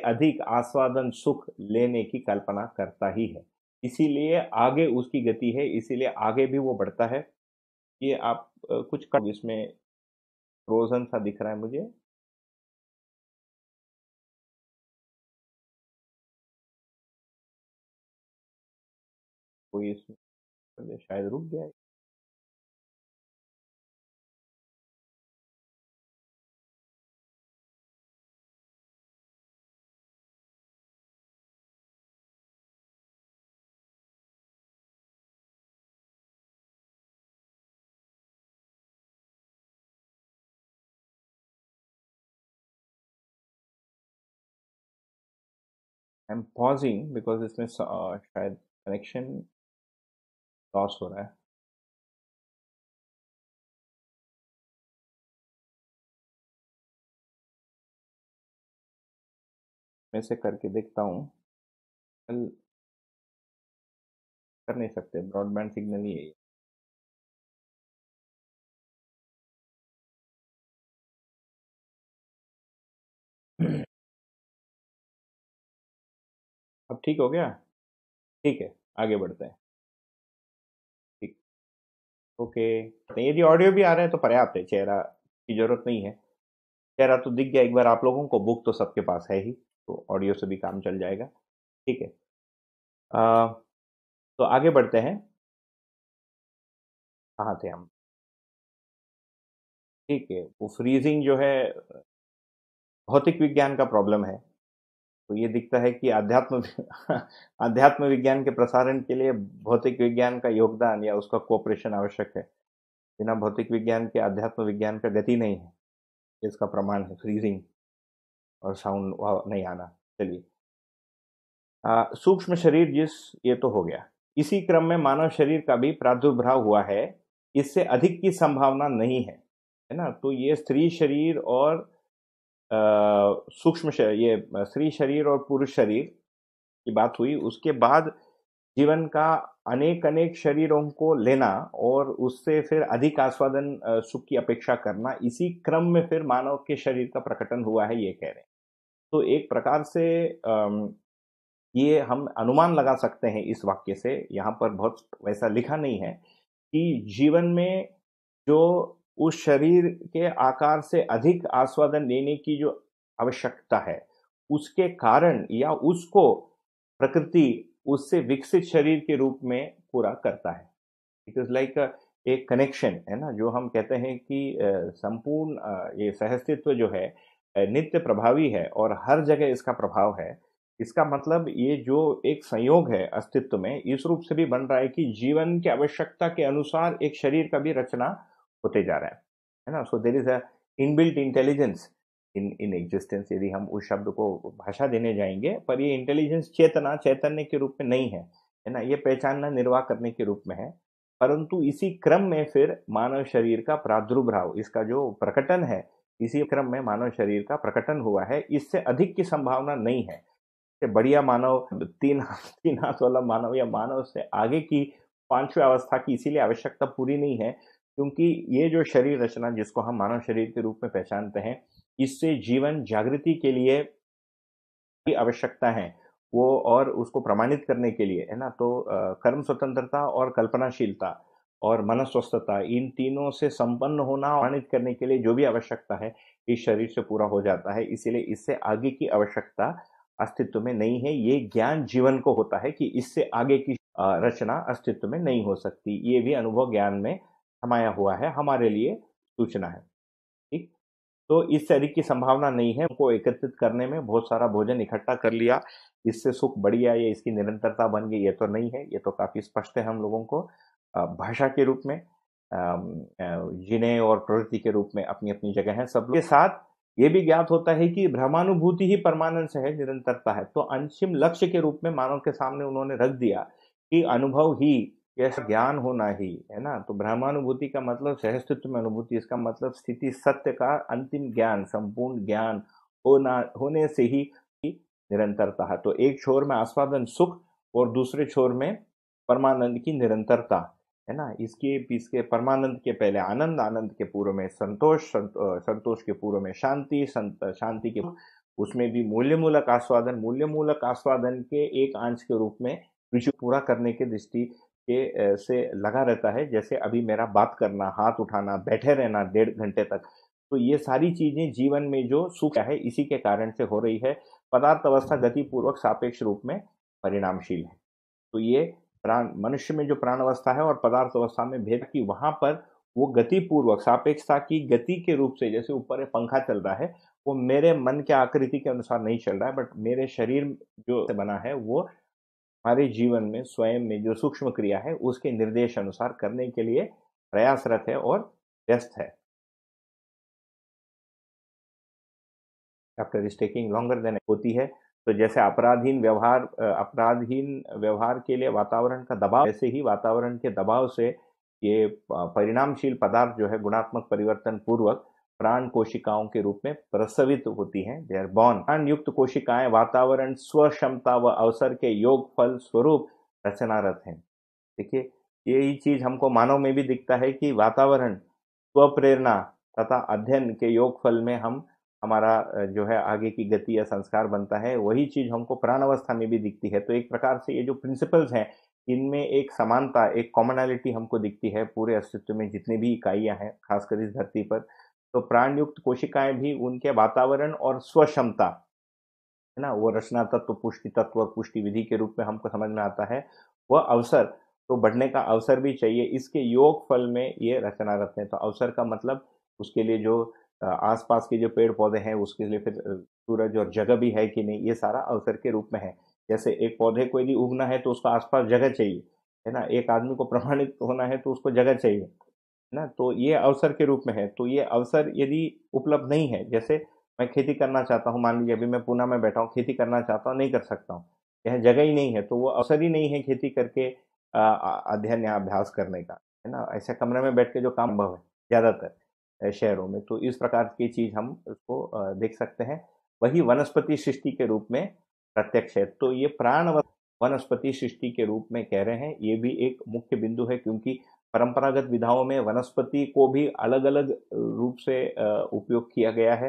अधिक आस्वादन सुख लेने की कल्पना करता ही है इसीलिए आगे उसकी गति है इसीलिए आगे भी वो बढ़ता है ये आप कुछ कर इसमें फ्रोजन सा दिख रहा है मुझे कोई इसमें शायद रुक गया है एम पॉजिंग बिकॉज इसमें शायद कनेक्शन लॉस हो रहा है मैं से करके देखता हूँ कल कर नहीं सकते ब्रॉडबैंड सिग्नल ही है अब ठीक हो गया ठीक है आगे बढ़ते हैं ठीक ओके यदि ऑडियो भी आ रहे हैं तो पर्याप्त है चेहरा की जरूरत नहीं है चेहरा तो दिख गया एक बार आप लोगों को बुक तो सबके पास है ही तो ऑडियो से भी काम चल जाएगा ठीक है आ, तो आगे बढ़ते हैं कहाँ थे हम ठीक है वो फ्रीजिंग जो है भौतिक विज्ञान का प्रॉब्लम है तो ये दिखता है कि अध्यात्म अध्यात्म विज्ञान के प्रसारण के लिए भौतिक विज्ञान का योगदान या उसका कोऑपरेशन आवश्यक है बिना भौतिक विज्ञान के अध्यात्म विज्ञान का गति नहीं है इसका प्रमाण है फ्रीजिंग और साउंड नहीं आना चलिए सूक्ष्म शरीर जिस ये तो हो गया इसी क्रम में मानव शरीर का भी प्रादुर्भाव हुआ है इससे अधिक की संभावना नहीं है है ना तो ये स्त्री शरीर और सूक्ष्म ये स्त्री शरीर और पुरुष शरीर की बात हुई उसके बाद जीवन का अनेक अनेक शरीरों को लेना और उससे फिर अधिक आस्वादन सुख की अपेक्षा करना इसी क्रम में फिर मानव के शरीर का प्रकटन हुआ है ये कह रहे हैं तो एक प्रकार से ये हम अनुमान लगा सकते हैं इस वाक्य से यहाँ पर बहुत वैसा लिखा नहीं है कि जीवन में जो उस शरीर के आकार से अधिक आस्वादन लेने की जो आवश्यकता है उसके कारण या उसको प्रकृति उससे विकसित शरीर के रूप में पूरा करता है इट इज़ लाइक एक कनेक्शन है ना जो हम कहते हैं कि संपूर्ण ये सहस्तित्व जो है नित्य प्रभावी है और हर जगह इसका प्रभाव है इसका मतलब ये जो एक संयोग है अस्तित्व में इस रूप से भी बन रहा है कि जीवन की आवश्यकता के अनुसार एक शरीर का भी रचना होते जा रहे हैं है ना so there is a inbuilt intelligence in in existence यदि हम उस शब्द को भाषा देने जाएंगे पर ये इंटेलिजेंस चेतना चैतन्य के रूप में नहीं है है ना ये पहचानना निर्वाह करने के रूप में है परंतु इसी क्रम में फिर मानव शरीर का प्रादुर्भाव इसका जो प्रकटन है इसी क्रम में मानव शरीर का प्रकटन हुआ है इससे अधिक की संभावना नहीं है बढ़िया मानव तीन तीन हाथ वाला मानव या मानव से आगे की पांचवी अवस्था की इसीलिए आवश्यकता पूरी नहीं है क्योंकि ये जो शरीर रचना जिसको हम मानव शरीर के रूप में पहचानते हैं इससे जीवन जागृति के लिए की आवश्यकता है वो और उसको प्रमाणित करने के लिए है ना तो कर्म स्वतंत्रता और कल्पनाशीलता और मन स्वस्थता इन तीनों से संपन्न होना प्रमाणित करने के लिए जो भी आवश्यकता है इस शरीर से पूरा हो जाता है इसीलिए इससे आगे की आवश्यकता अस्तित्व में नहीं है ये ज्ञान जीवन को होता है कि इससे आगे की रचना अस्तित्व में नहीं हो सकती ये भी अनुभव ज्ञान में समाया हुआ है हमारे लिए सूचना है ठीक तो इस शरीर की संभावना नहीं है उनको एकत्रित करने में बहुत सारा भोजन इकट्ठा कर लिया इससे सुख बढ़िया या इसकी निरंतरता बन गई ये तो नहीं है ये तो काफ़ी स्पष्ट है हम लोगों को भाषा के रूप में जिन्हें और प्रवृत्ति के रूप में अपनी अपनी जगह है सब के साथ ये भी ज्ञात होता है कि भ्रमानुभूति ही से है निरंतरता है तो अंतिम लक्ष्य के रूप में मानव के सामने उन्होंने रख दिया कि अनुभव ही ऐसा ज्ञान होना ही है ना तो ब्रह्मानुभूति का मतलब सहस्तित्व में अनुभूति इसका मतलब स्थिति सत्य का अंतिम ज्ञान संपूर्ण ज्ञान होना होने से ही निरंतरता तो एक छोर में आस्वादन सुख और दूसरे छोर में परमानंद की निरंतरता है ना इसके इसके परमानंद के पहले आनंद आनंद के पूर्व में संतोष संतो, संतोष के पूर्व में शांति संत, शांति के उसमें भी मूल्यमूलक आस्वादन मूल्यमूलक आस्वादन के एक आंश के रूप में ऋषि पूरा करने के दृष्टि के से लगा रहता है जैसे अभी मेरा बात करना हाथ उठाना बैठे रहना डेढ़ घंटे तक तो ये सारी चीज़ें जीवन में जो सुख है इसी के कारण से हो रही है पदार्थ अवस्था गतिपूर्वक सापेक्ष रूप में परिणामशील है तो ये प्राण मनुष्य में जो प्राण अवस्था है और पदार्थ अवस्था में भेद की वहां पर वो गतिपूर्वक सापेक्षता की गति के रूप से जैसे ऊपर पंखा चल रहा है वो मेरे मन के आकृति के अनुसार नहीं चल रहा है बट मेरे शरीर जो बना है वो हमारे जीवन में स्वयं में जो सूक्ष्म क्रिया है उसके निर्देश अनुसार करने के लिए प्रयासरत है और व्यस्त है after is taking longer than होती है तो जैसे अपराधहीन व्यवहार अपराधहीन व्यवहार के लिए वातावरण का दबाव ऐसे ही वातावरण के दबाव से ये परिणामशील पदार्थ जो है गुणात्मक परिवर्तन पूर्वक प्राण कोशिकाओं के रूप में प्रसवित होती हैं दे आर बॉर्न प्राण युक्त कोशिकाएं वातावरण क्षमता व अवसर के योग फल स्वरूप रचनारत हैं देखिए यही चीज हमको मानव में भी दिखता है कि वातावरण स्वप्रेरणा तथा अध्ययन के योग फल में हम हमारा जो है आगे की गति या संस्कार बनता है वही चीज हमको प्राण अवस्था में भी दिखती है तो एक प्रकार से ये जो प्रिंसिपल्स हैं इनमें एक समानता एक कॉमनैलिटी हमको दिखती है पूरे अस्तित्व में जितने भी इकाइयाँ हैं खासकर इस धरती पर तो प्राण युक्त कोशिकाएं भी उनके वातावरण और स्वक्षमता है ना वो रचना तत्व पुष्टि तत्व और पुष्टि विधि के रूप में हमको समझ में आता है वह अवसर तो बढ़ने का अवसर भी चाहिए इसके योग फल में ये रचना रहते हैं तो अवसर का मतलब उसके लिए जो आसपास के जो पेड़ पौधे हैं उसके लिए फिर सूरज और जगह भी है कि नहीं ये सारा अवसर के रूप में है जैसे एक पौधे को यदि उगना है तो उसको आसपास जगह चाहिए है ना एक आदमी को प्रमाणित होना है तो उसको जगह चाहिए ना तो ये अवसर के रूप में है तो ये अवसर यदि उपलब्ध नहीं है जैसे मैं खेती करना चाहता हूँ मान लीजिए अभी मैं पूना में बैठा हूँ खेती करना चाहता हूँ नहीं कर सकता हूँ यह जगह ही नहीं है तो वो अवसर ही नहीं है खेती करके अध्ययन या अभ्यास करने का है ना ऐसे कमरे में बैठ के जो काम भव है ज़्यादातर शहरों में तो इस प्रकार की चीज़ हम उसको देख सकते हैं वही वनस्पति सृष्टि के रूप में प्रत्यक्ष है तो ये प्राण वनस्पति सृष्टि के रूप में कह रहे हैं ये भी एक मुख्य बिंदु है क्योंकि परंपरागत विधाओं में वनस्पति को भी अलग अलग रूप से उपयोग किया गया है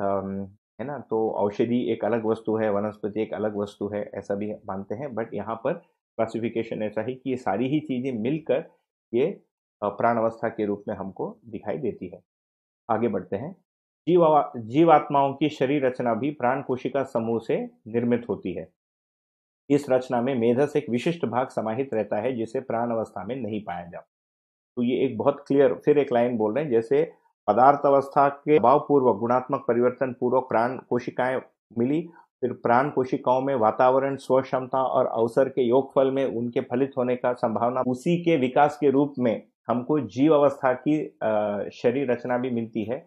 है ना तो औषधि एक अलग वस्तु है वनस्पति एक अलग वस्तु है ऐसा भी मानते हैं बट यहाँ पर क्लासिफिकेशन ऐसा ही कि ये सारी ही चीज़ें मिलकर ये प्राण अवस्था के रूप में हमको दिखाई देती है आगे बढ़ते हैं जीवा जीवात्माओं की शरीर रचना भी प्राण कोशिका समूह से निर्मित होती है इस रचना में मेधस एक विशिष्ट भाग समाहित रहता है जिसे प्राण अवस्था में नहीं पाया जा तो ये एक बहुत क्लियर फिर एक लाइन बोल रहे हैं जैसे पदार्थ अवस्था के भावपूर्वक गुणात्मक परिवर्तन पूर्वक प्राण कोशिकाएं मिली फिर प्राण कोशिकाओं में वातावरण स्वक्षमता और अवसर के योगफल में उनके फलित होने का संभावना उसी के विकास के रूप में हमको जीव अवस्था की शरीर रचना भी मिलती है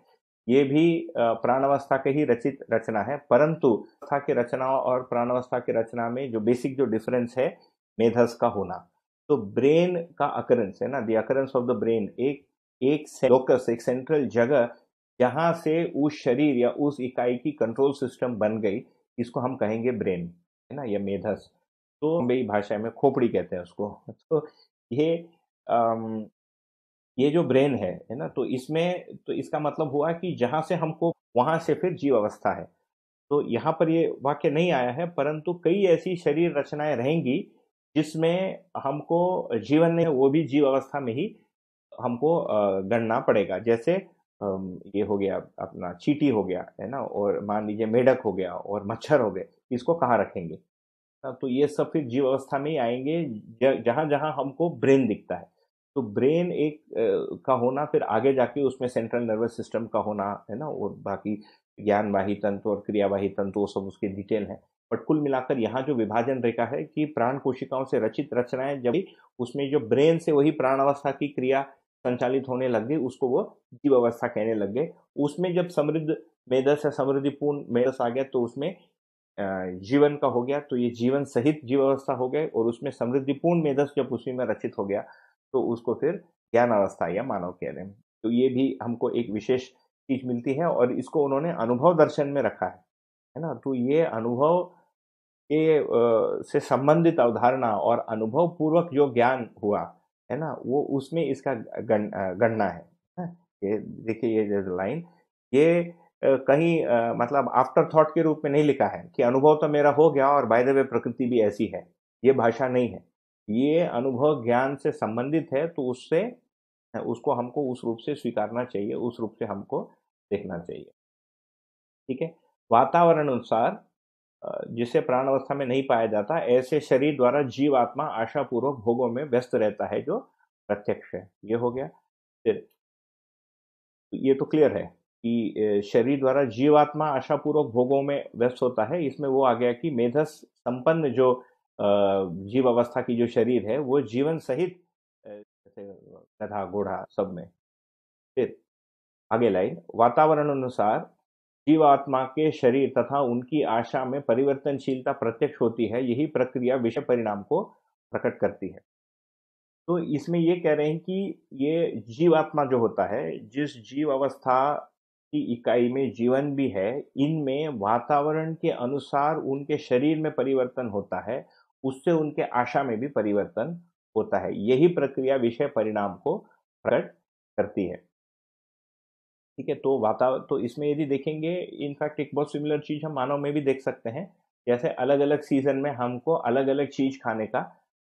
ये भी प्राणावस्था के ही रचित रचना है परंतु अवस्था की रचना और प्राणावस्था की रचना में जो बेसिक जो डिफरेंस है मेधस का होना तो ब्रेन का अकरेंस है ना दी ऑफ द ब्रेन एक एक लोकस एक सेंट्रल जगह जहाँ से उस शरीर या उस इकाई की कंट्रोल सिस्टम बन गई इसको हम कहेंगे ब्रेन है ना या मेधस तो भाषा में खोपड़ी कहते हैं उसको तो ये ये जो ब्रेन है है ना तो इसमें तो इसका मतलब हुआ कि जहाँ से हमको वहाँ से फिर जीव अवस्था है तो यहाँ पर ये वाक्य नहीं आया है परंतु कई ऐसी शरीर रचनाएं रहेंगी जिसमें हमको जीवन में वो भी जीव अवस्था में ही हमको गणना पड़ेगा जैसे ये हो गया अपना चीटी हो गया है ना और मान लीजिए मेढक हो गया और मच्छर हो गए इसको कहाँ रखेंगे हाँ, तो ये सब फिर जीव अवस्था में ही आएंगे जहाँ जहाँ हमको ब्रेन दिखता है तो ब्रेन एक का होना फिर आगे जाके उसमें सेंट्रल नर्वस सिस्टम का होना है ना और बाकी ज्ञानवाही तंत्र और क्रियावाही तंत्र वो सब उसके डिटेल है बट कुल मिलाकर यहाँ जो विभाजन रेखा है कि प्राण कोशिकाओं से रचित रचनाएं जब उसमें जो ब्रेन से वही प्राण अवस्था की क्रिया संचालित होने लग गई उसको वो जीव अवस्था कहने लग गए उसमें जब समृद्ध मेधस या समृद्धिपूर्ण मेधस आ गया तो उसमें जीवन का हो गया तो ये जीवन सहित जीव अवस्था हो गए और उसमें समृद्धिपूर्ण मेधस जब उसी में रचित हो गया तो उसको फिर ज्ञान अवस्था या मानव कह रहे हैं तो ये भी हमको एक विशेष चीज मिलती है और इसको उन्होंने अनुभव दर्शन में रखा है है ना तो ये अनुभव के से संबंधित अवधारणा और अनुभव पूर्वक जो ज्ञान हुआ है ना वो उसमें इसका गण, गणना है ये देखिए ये लाइन ये कहीं मतलब आफ्टर थॉट के रूप में नहीं लिखा है कि अनुभव तो मेरा हो गया और बाय द वे प्रकृति भी ऐसी है ये भाषा नहीं है ये अनुभव ज्ञान से संबंधित है तो उससे उसको हमको उस रूप से स्वीकारना चाहिए उस रूप से हमको देखना चाहिए ठीक है वातावरण अनुसार जिसे प्राण अवस्था में नहीं पाया जाता ऐसे शरीर द्वारा जीव आत्मा आशापूर्वक भोगों में व्यस्त रहता है जो प्रत्यक्ष है ये हो गया फिर ये तो क्लियर है कि शरीर द्वारा जीवात्मा आशापूर्वक भोगों में व्यस्त होता है इसमें वो आ गया कि मेधस संपन्न जो जीव अवस्था की जो शरीर है वो जीवन सहित गधा घोड़ा सब में फिर आगे लाइन वातावरण अनुसार जीवात्मा के शरीर तथा उनकी आशा में परिवर्तनशीलता प्रत्यक्ष होती है यही प्रक्रिया विषय परिणाम को प्रकट करती है तो इसमें ये कह रहे हैं कि ये जीवात्मा जो होता है जिस जीव अवस्था की इकाई में जीवन भी है इनमें वातावरण के अनुसार उनके शरीर में परिवर्तन होता है उससे उनके आशा में भी परिवर्तन होता है यही प्रक्रिया विषय परिणाम को प्रकट करती है ठीक है तो वातावरण तो इसमें यदि देखेंगे इनफैक्ट एक बहुत सिमिलर चीज हम मानव में भी देख सकते हैं जैसे अलग अलग सीजन में हमको अलग अलग चीज खाने का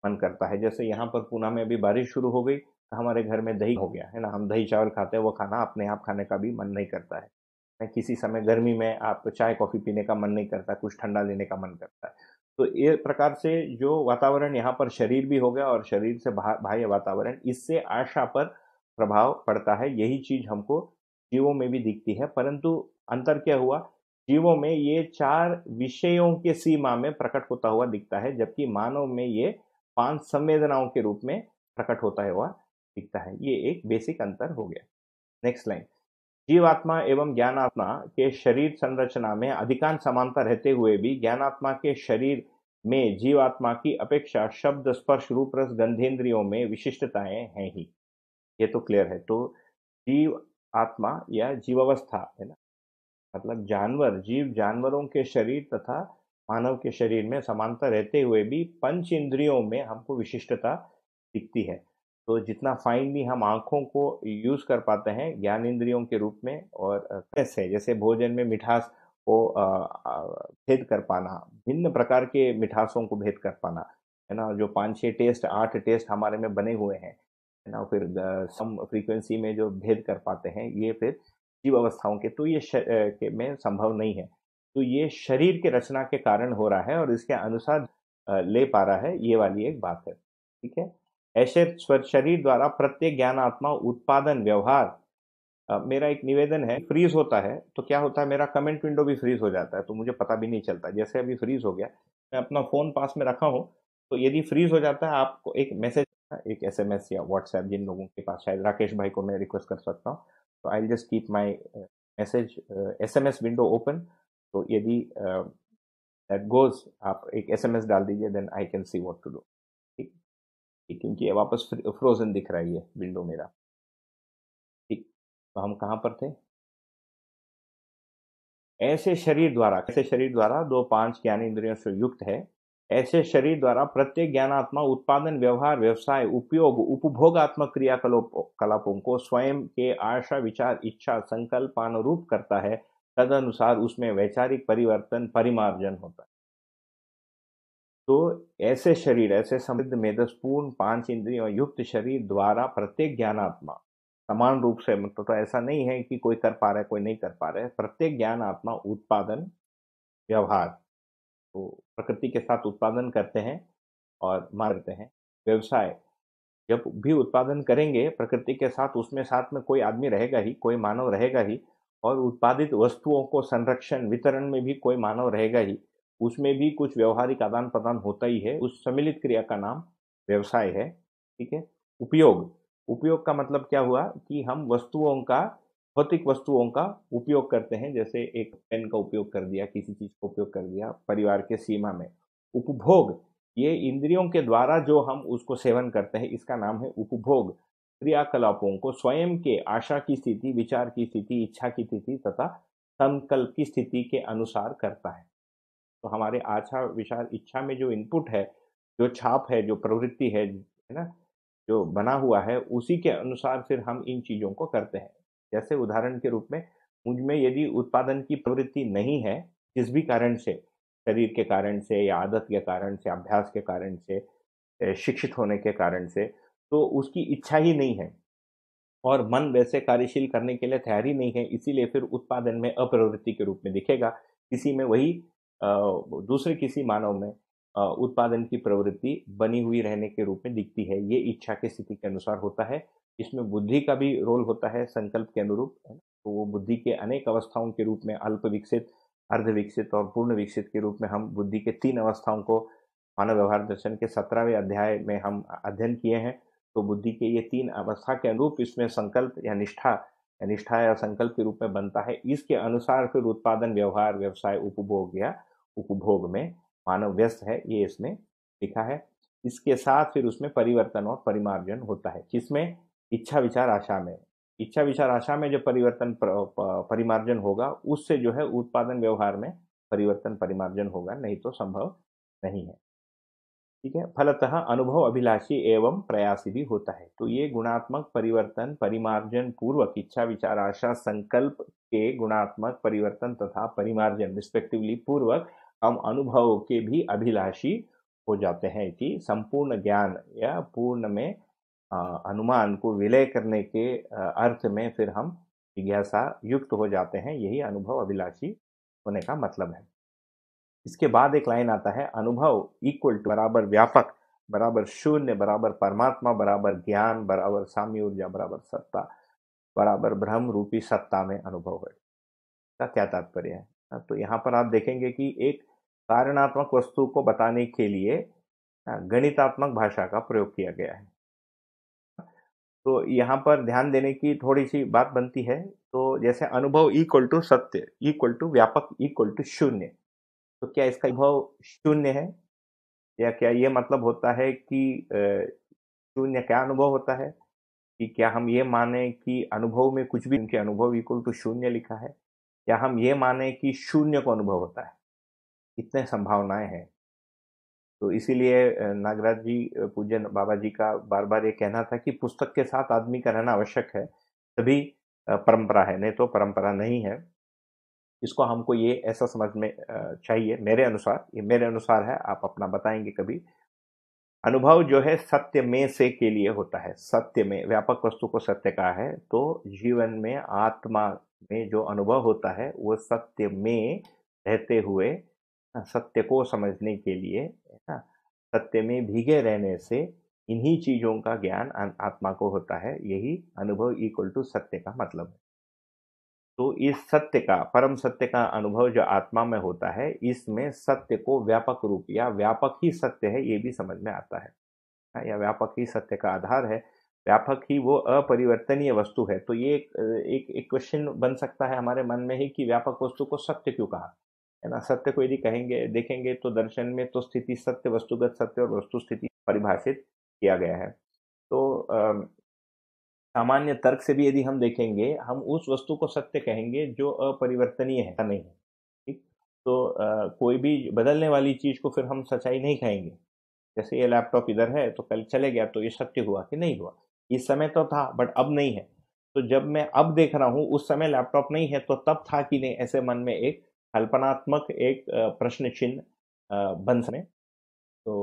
मन करता है जैसे यहाँ पर पूना में अभी बारिश शुरू हो गई तो हमारे घर में दही हो गया है ना हम दही चावल खाते हैं वो खाना अपने आप खाने का भी मन नहीं करता है किसी समय गर्मी में आप चाय कॉफ़ी पीने का मन नहीं करता कुछ ठंडा लेने का मन करता है तो ये प्रकार से जो वातावरण यहाँ पर शरीर भी हो गया और शरीर से बाह्य वातावरण इससे आशा पर प्रभाव पड़ता है यही चीज हमको जीवों में भी दिखती है परंतु अंतर क्या हुआ जीवों में ये चार विषयों के सीमा में प्रकट होता हुआ दिखता है जबकि मानव में ये पांच संवेदनाओं के रूप में प्रकट होता हुआ दिखता है ये एक बेसिक अंतर हो गया नेक्स्ट लाइन जीवात्मा एवं ज्ञानात्मा के शरीर संरचना में अधिकांश समानता रहते हुए भी ज्ञानात्मा के शरीर में जीवात्मा की अपेक्षा शब्द स्पर्श रूप रस गंधेन्द्रियों में विशिष्टताएं हैं ही ये तो क्लियर है तो जीव आत्मा या जीवावस्था है ना मतलब जानवर जीव जानवरों के शरीर तथा मानव के शरीर में समानता रहते हुए भी पंच इंद्रियों में हमको विशिष्टता दिखती है तो जितना फाइन भी हम आँखों को यूज़ कर पाते हैं ज्ञान इंद्रियों के रूप में और कैसे जैसे भोजन में मिठास को भेद कर पाना भिन्न प्रकार के मिठासों को भेद कर पाना है ना जो पाँच छः टेस्ट आठ टेस्ट हमारे में बने हुए हैं है ना फिर सम फ्रीक्वेंसी में जो भेद कर पाते हैं ये फिर जीव अवस्थाओं के तो ये के में संभव नहीं है तो ये शरीर के रचना के कारण हो रहा है और इसके अनुसार ले पा रहा है ये वाली एक बात है ठीक है ऐसे शरीर द्वारा प्रत्येक ज्ञान आत्मा उत्पादन व्यवहार मेरा एक निवेदन है फ्रीज होता है तो क्या होता है मेरा कमेंट विंडो भी फ्रीज हो जाता है तो मुझे पता भी नहीं चलता जैसे अभी फ्रीज हो गया मैं अपना फ़ोन पास में रखा हूँ तो यदि फ्रीज हो जाता है आपको एक मैसेज एक एसएमएस या व्हाट्सएप जिन लोगों के पास शायद राकेश भाई को मैं रिक्वेस्ट कर सकता हूँ तो I just keep my message S M S window open तो यदि दैट गोज आप एक एस एम एस डाल दीजिए then I can see what to do क्योंकि ये वापस फ्रोजन दिख रहा है ये विंडो मेरा ठीक तो हम कहाँ पर थे ऐसे शरीर द्वारा ऐसे शरीर द्वारा दो पांच ज्ञान इंद्रियों से युक्त है ऐसे शरीर द्वारा प्रत्येक ज्ञानात्मा उत्पादन व्यवहार व्यवसाय उपयोग उपभोगात्मक क्रियाकलोप कलापों को स्वयं के आशा विचार इच्छा संकल्प अनुरूप करता है तदनुसार उसमें वैचारिक परिवर्तन परिमार्जन होता है तो ऐसे शरीर ऐसे समृद्ध मेधस्पूर्ण पांच इंद्रियों युक्त शरीर द्वारा प्रत्येक ज्ञानात्मा समान रूप से मतलब तो ऐसा नहीं है कि कोई कर पा रहा है कोई नहीं कर पा रहा है प्रत्येक ज्ञान आत्मा उत्पादन व्यवहार तो प्रकृति के साथ उत्पादन करते हैं और मारते हैं व्यवसाय जब भी उत्पादन करेंगे प्रकृति के साथ उसमें साथ में कोई आदमी रहेगा ही कोई मानव रहेगा ही और उत्पादित वस्तुओं को संरक्षण वितरण में भी कोई मानव रहेगा ही उसमें भी कुछ व्यवहारिक आदान प्रदान होता ही है उस सम्मिलित क्रिया का नाम व्यवसाय है ठीक है उपयोग उपयोग का मतलब क्या हुआ कि हम वस्तुओं का भौतिक वस्तुओं का उपयोग करते हैं जैसे एक पेन का उपयोग कर दिया किसी चीज़ का उपयोग कर दिया परिवार के सीमा में उपभोग ये इंद्रियों के द्वारा जो हम उसको सेवन करते हैं इसका नाम है उपभोग क्रियाकलापों को स्वयं के आशा की स्थिति विचार की स्थिति इच्छा की स्थिति तथा संकल्प की स्थिति के अनुसार करता है तो हमारे आशा विचार इच्छा में जो इनपुट है जो छाप है जो प्रवृत्ति है है ना जो बना हुआ है उसी के अनुसार फिर हम इन चीज़ों को करते हैं जैसे उदाहरण के रूप में मुझ में यदि उत्पादन की प्रवृत्ति नहीं है किस भी कारण से शरीर के कारण से या आदत के कारण से अभ्यास के कारण से शिक्षित होने के कारण से तो उसकी इच्छा ही नहीं है और मन वैसे कार्यशील करने के लिए तैयारी नहीं है इसीलिए फिर उत्पादन में अप्रवृत्ति के रूप में दिखेगा किसी में वही दूसरे किसी मानव में उत्पादन की प्रवृत्ति बनी हुई रहने के रूप में दिखती है ये इच्छा की स्थिति के अनुसार होता है इसमें बुद्धि का भी रोल होता है संकल्प के अनुरूप तो वो बुद्धि के अनेक अवस्थाओं के रूप में अल्प विकसित अर्ध विकसित और पूर्ण विकसित के रूप में हम बुद्धि के तीन अवस्थाओं को मानव व्यवहार दर्शन के सत्रहवें अध्याय में हम अध्ययन किए हैं तो बुद्धि के ये तीन अवस्था के अनुरूप इसमें संकल्प या निष्ठा या निष्ठा या संकल्प के रूप में बनता है इसके अनुसार फिर उत्पादन व्यवहार व्यवसाय उपभोग या उपभोग में मानव व्यस्त है ये इसमें लिखा है इसके साथ फिर उसमें परिवर्तन और परिमार्जन होता है जिसमें इच्छा विचार आशा में इच्छा विचार आशा में जो परिवर्तन परिमार्जन होगा उससे जो है उत्पादन व्यवहार में परिवर्तन परिमार्जन होगा नहीं तो संभव नहीं है ठीक है फलतः अनुभव अभिलाषी एवं प्रयासी भी होता है तो ये गुणात्मक परिवर्तन परिमार्जन पूर्वक इच्छा विचार आशा संकल्प के गुणात्मक परिवर्तन तथा परिमार्जन रिस्पेक्टिवली पूर्वक हम अनुभव के भी अभिलाषी हो जाते हैं कि संपूर्ण ज्ञान या पूर्ण में अनुमान को विलय करने के अर्थ में फिर हम जिज्ञासा युक्त हो जाते हैं यही अनुभव अभिलाषी होने का मतलब है इसके बाद एक लाइन आता है अनुभव इक्वल टू बराबर व्यापक बराबर शून्य बराबर परमात्मा बराबर ज्ञान बराबर साम्य ऊर्जा बराबर सत्ता बराबर ब्रह्म रूपी सत्ता में अनुभव है का क्या तात्पर्य है हाँ, तो यहाँ पर आप देखेंगे कि एक कारणात्मक वस्तु को बताने के लिए हाँ, गणितात्मक भाषा का प्रयोग किया गया है तो यहाँ पर ध्यान देने की थोड़ी सी बात बनती है तो जैसे अनुभव इक्वल टू सत्य इक्वल टू व्यापक इक्वल टू शून्य तो क्या इसका अनुभव शून्य है या क्या ये मतलब होता है कि शून्य क्या अनुभव होता है कि क्या हम ये माने कि अनुभव में कुछ भी उनके अनुभव इक्वल टू शून्य लिखा है क्या हम ये माने कि शून्य को अनुभव होता है इतने संभावनाएं हैं तो इसीलिए नागराज जी पूजन बाबा जी का बार बार ये कहना था कि पुस्तक के साथ आदमी का रहना आवश्यक है तभी परंपरा है नहीं तो परंपरा नहीं है इसको हमको ये ऐसा समझ में चाहिए मेरे अनुसार ये मेरे अनुसार है आप अपना बताएंगे कभी अनुभव जो है सत्य में से के लिए होता है सत्य में व्यापक वस्तु को सत्य कहा है तो जीवन में आत्मा में जो अनुभव होता है वो सत्य में रहते हुए सत्य को समझने के लिए है ना सत्य में भीगे रहने से इन्हीं चीजों का ज्ञान आत्मा को होता है यही अनुभव इक्वल टू सत्य का मतलब है तो इस सत्य का परम सत्य का अनुभव जो आत्मा में होता है इसमें सत्य को व्यापक रूप या व्यापक ही सत्य है ये भी समझ में आता है हाँ, या व्यापक ही सत्य का आधार है व्यापक ही वो अपरिवर्तनीय वस्तु है तो ये एक एक क्वेश्चन बन सकता है हमारे मन में ही कि व्यापक वस्तु को सत्य क्यों कहा है ना सत्य को यदि कहेंगे देखेंगे तो दर्शन में तो स्थिति सत्य वस्तुगत सत्य और वस्तु स्थिति परिभाषित किया गया है तो सामान्य तर्क से भी यदि हम देखेंगे हम उस वस्तु को सत्य कहेंगे जो अपरिवर्तनीय है नहीं है ठीक तो आ, कोई भी बदलने वाली चीज़ को फिर हम सच्चाई नहीं कहेंगे जैसे ये लैपटॉप इधर है तो कल चले गया तो ये सत्य हुआ कि नहीं हुआ इस समय तो था बट अब नहीं है तो जब मैं अब देख रहा हूँ उस समय लैपटॉप नहीं है तो तब था कि नहीं ऐसे मन में एक कल्पनात्मक एक प्रश्न चिन्ह बन सके तो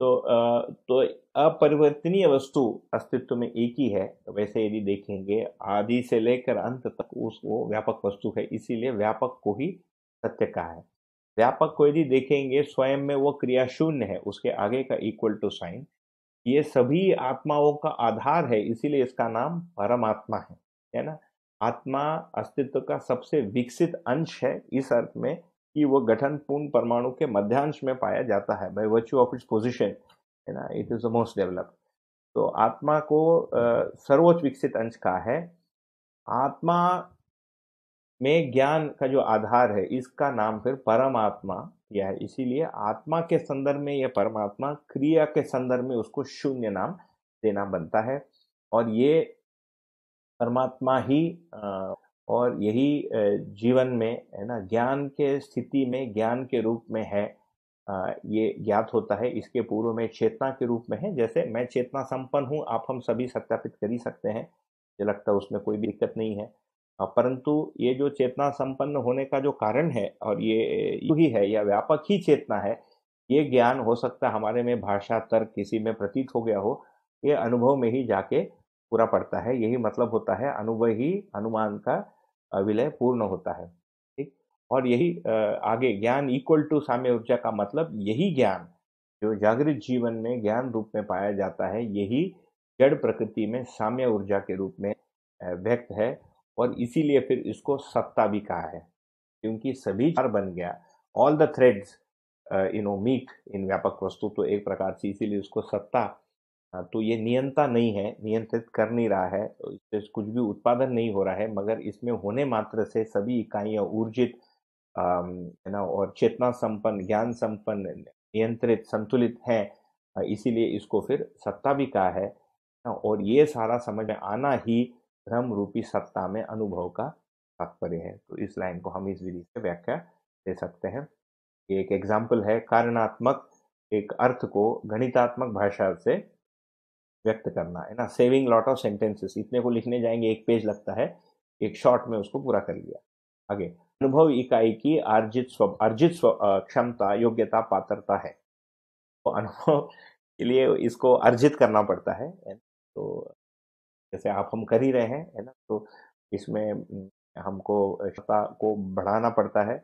तो तो अपरिवर्तनीय वस्तु अस्तित्व में एक ही है वैसे यदि देखेंगे आदि से लेकर अंत तक उस वो व्यापक वस्तु है इसीलिए व्यापक को ही सत्य कहा है व्यापक को यदि देखेंगे स्वयं में वो क्रिया शून्य है उसके आगे का इक्वल टू साइन ये सभी आत्माओं का आधार है इसीलिए इसका नाम परमात्मा है है ना आत्मा अस्तित्व का सबसे विकसित अंश है इस अर्थ में कि वो गठन पूर्ण परमाणु के मध्यांश में पाया जाता है by virtue of its position है ना it is the most developed तो आत्मा को सर्वोच्च विकसित अंश का है आत्मा में ज्ञान का जो आधार है इसका नाम फिर परमात्मा यह है इसीलिए आत्मा के संदर्भ में यह परमात्मा क्रिया के संदर्भ में उसको शून्य नाम देना बनता है और ये परमात्मा ही और यही जीवन में है ना ज्ञान के स्थिति में ज्ञान के रूप में है ये ज्ञात होता है इसके पूर्व में चेतना के रूप में है जैसे मैं चेतना संपन्न हूँ आप हम सभी सत्यापित कर ही सकते हैं मुझे लगता है उसमें कोई दिक्कत नहीं है हाँ, परंतु ये जो चेतना संपन्न होने का जो कारण है और ये ही है या व्यापक ही चेतना है ये ज्ञान हो सकता है हमारे में भाषा तर्क किसी में प्रतीत हो गया हो ये अनुभव में ही जाके पूरा पड़ता है यही मतलब होता है अनुभव ही अनुमान का विलय पूर्ण होता है ठीक और यही आगे ज्ञान इक्वल टू साम्य ऊर्जा का मतलब यही ज्ञान जो जागृत जीवन में ज्ञान रूप में पाया जाता है यही जड़ प्रकृति में साम्य ऊर्जा के रूप में व्यक्त है और इसीलिए फिर इसको सत्ता भी कहा है क्योंकि सभी चार बन गया ऑल द थ्रेड्स इन ओमीक इन व्यापक वस्तु तो एक प्रकार से इसीलिए उसको सत्ता हाँ, तो ये नियंता नहीं है नियंत्रित कर नहीं रहा है तो इससे कुछ भी उत्पादन नहीं हो रहा है मगर इसमें होने मात्र से सभी इकाइयाँ ऊर्जित है um, ना और चेतना संपन्न ज्ञान संपन्न नियंत्रित संतुलित है हाँ, इसीलिए इसको फिर सत्ता भी कहा है हाँ, और ये सारा समझ में आना ही भ्रम रूपी सत्ता में अनुभव का तात्पर्य है तो इस लाइन को हम इस विधि से व्याख्या दे सकते हैं ये एक एग्जाम्पल है कारणात्मक एक अर्थ को गणितात्मक भाषा से व्यक्त करना है ना सेविंग लॉट ऑफ सेंटेंसेस इतने को लिखने जाएंगे एक पेज लगता है एक शॉर्ट में उसको पूरा कर लिया आगे अनुभव इकाई की अर्जित स्व अर्जित स्व क्षमता योग्यता पात्रता है तो अनुभव के लिए इसको अर्जित करना पड़ता है तो जैसे आप हम कर ही रहे हैं है ना तो इसमें हमको क्षमता को बढ़ाना पड़ता है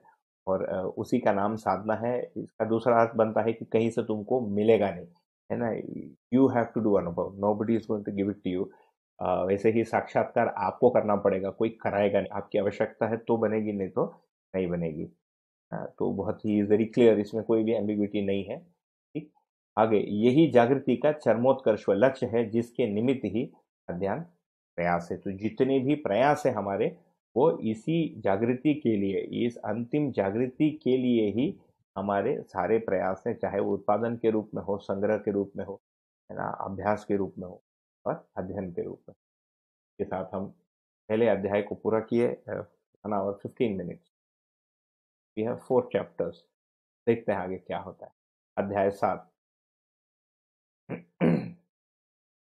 और उसी का नाम साधना है इसका दूसरा अर्थ बनता है कि कहीं से तुमको मिलेगा नहीं है ना यू हैव टू डू अनुभव nobody is going to give it to you वैसे ही साक्षात्कार आपको करना पड़ेगा कोई कराएगा नहीं आपकी आवश्यकता है तो बनेगी नहीं तो नहीं बनेगी तो बहुत ही वेरी क्लियर इसमें कोई भी एम्बिग्यूटी नहीं है ठीक आगे यही जागृति का चरमोत्कर्ष लक्ष्य है जिसके निमित्त ही ध्यान प्रयास है तो जितने भी प्रयास है हमारे वो इसी जागृति के लिए इस अंतिम जागृति के लिए ही हमारे सारे प्रयास हैं चाहे वो उत्पादन के रूप में हो संग्रह के रूप में हो है ना अभ्यास के रूप में हो और अध्ययन के रूप में के साथ हम पहले अध्याय को पूरा किए one hour fifteen minutes we have four chapters देखते हैं आगे क्या होता है अध्याय सात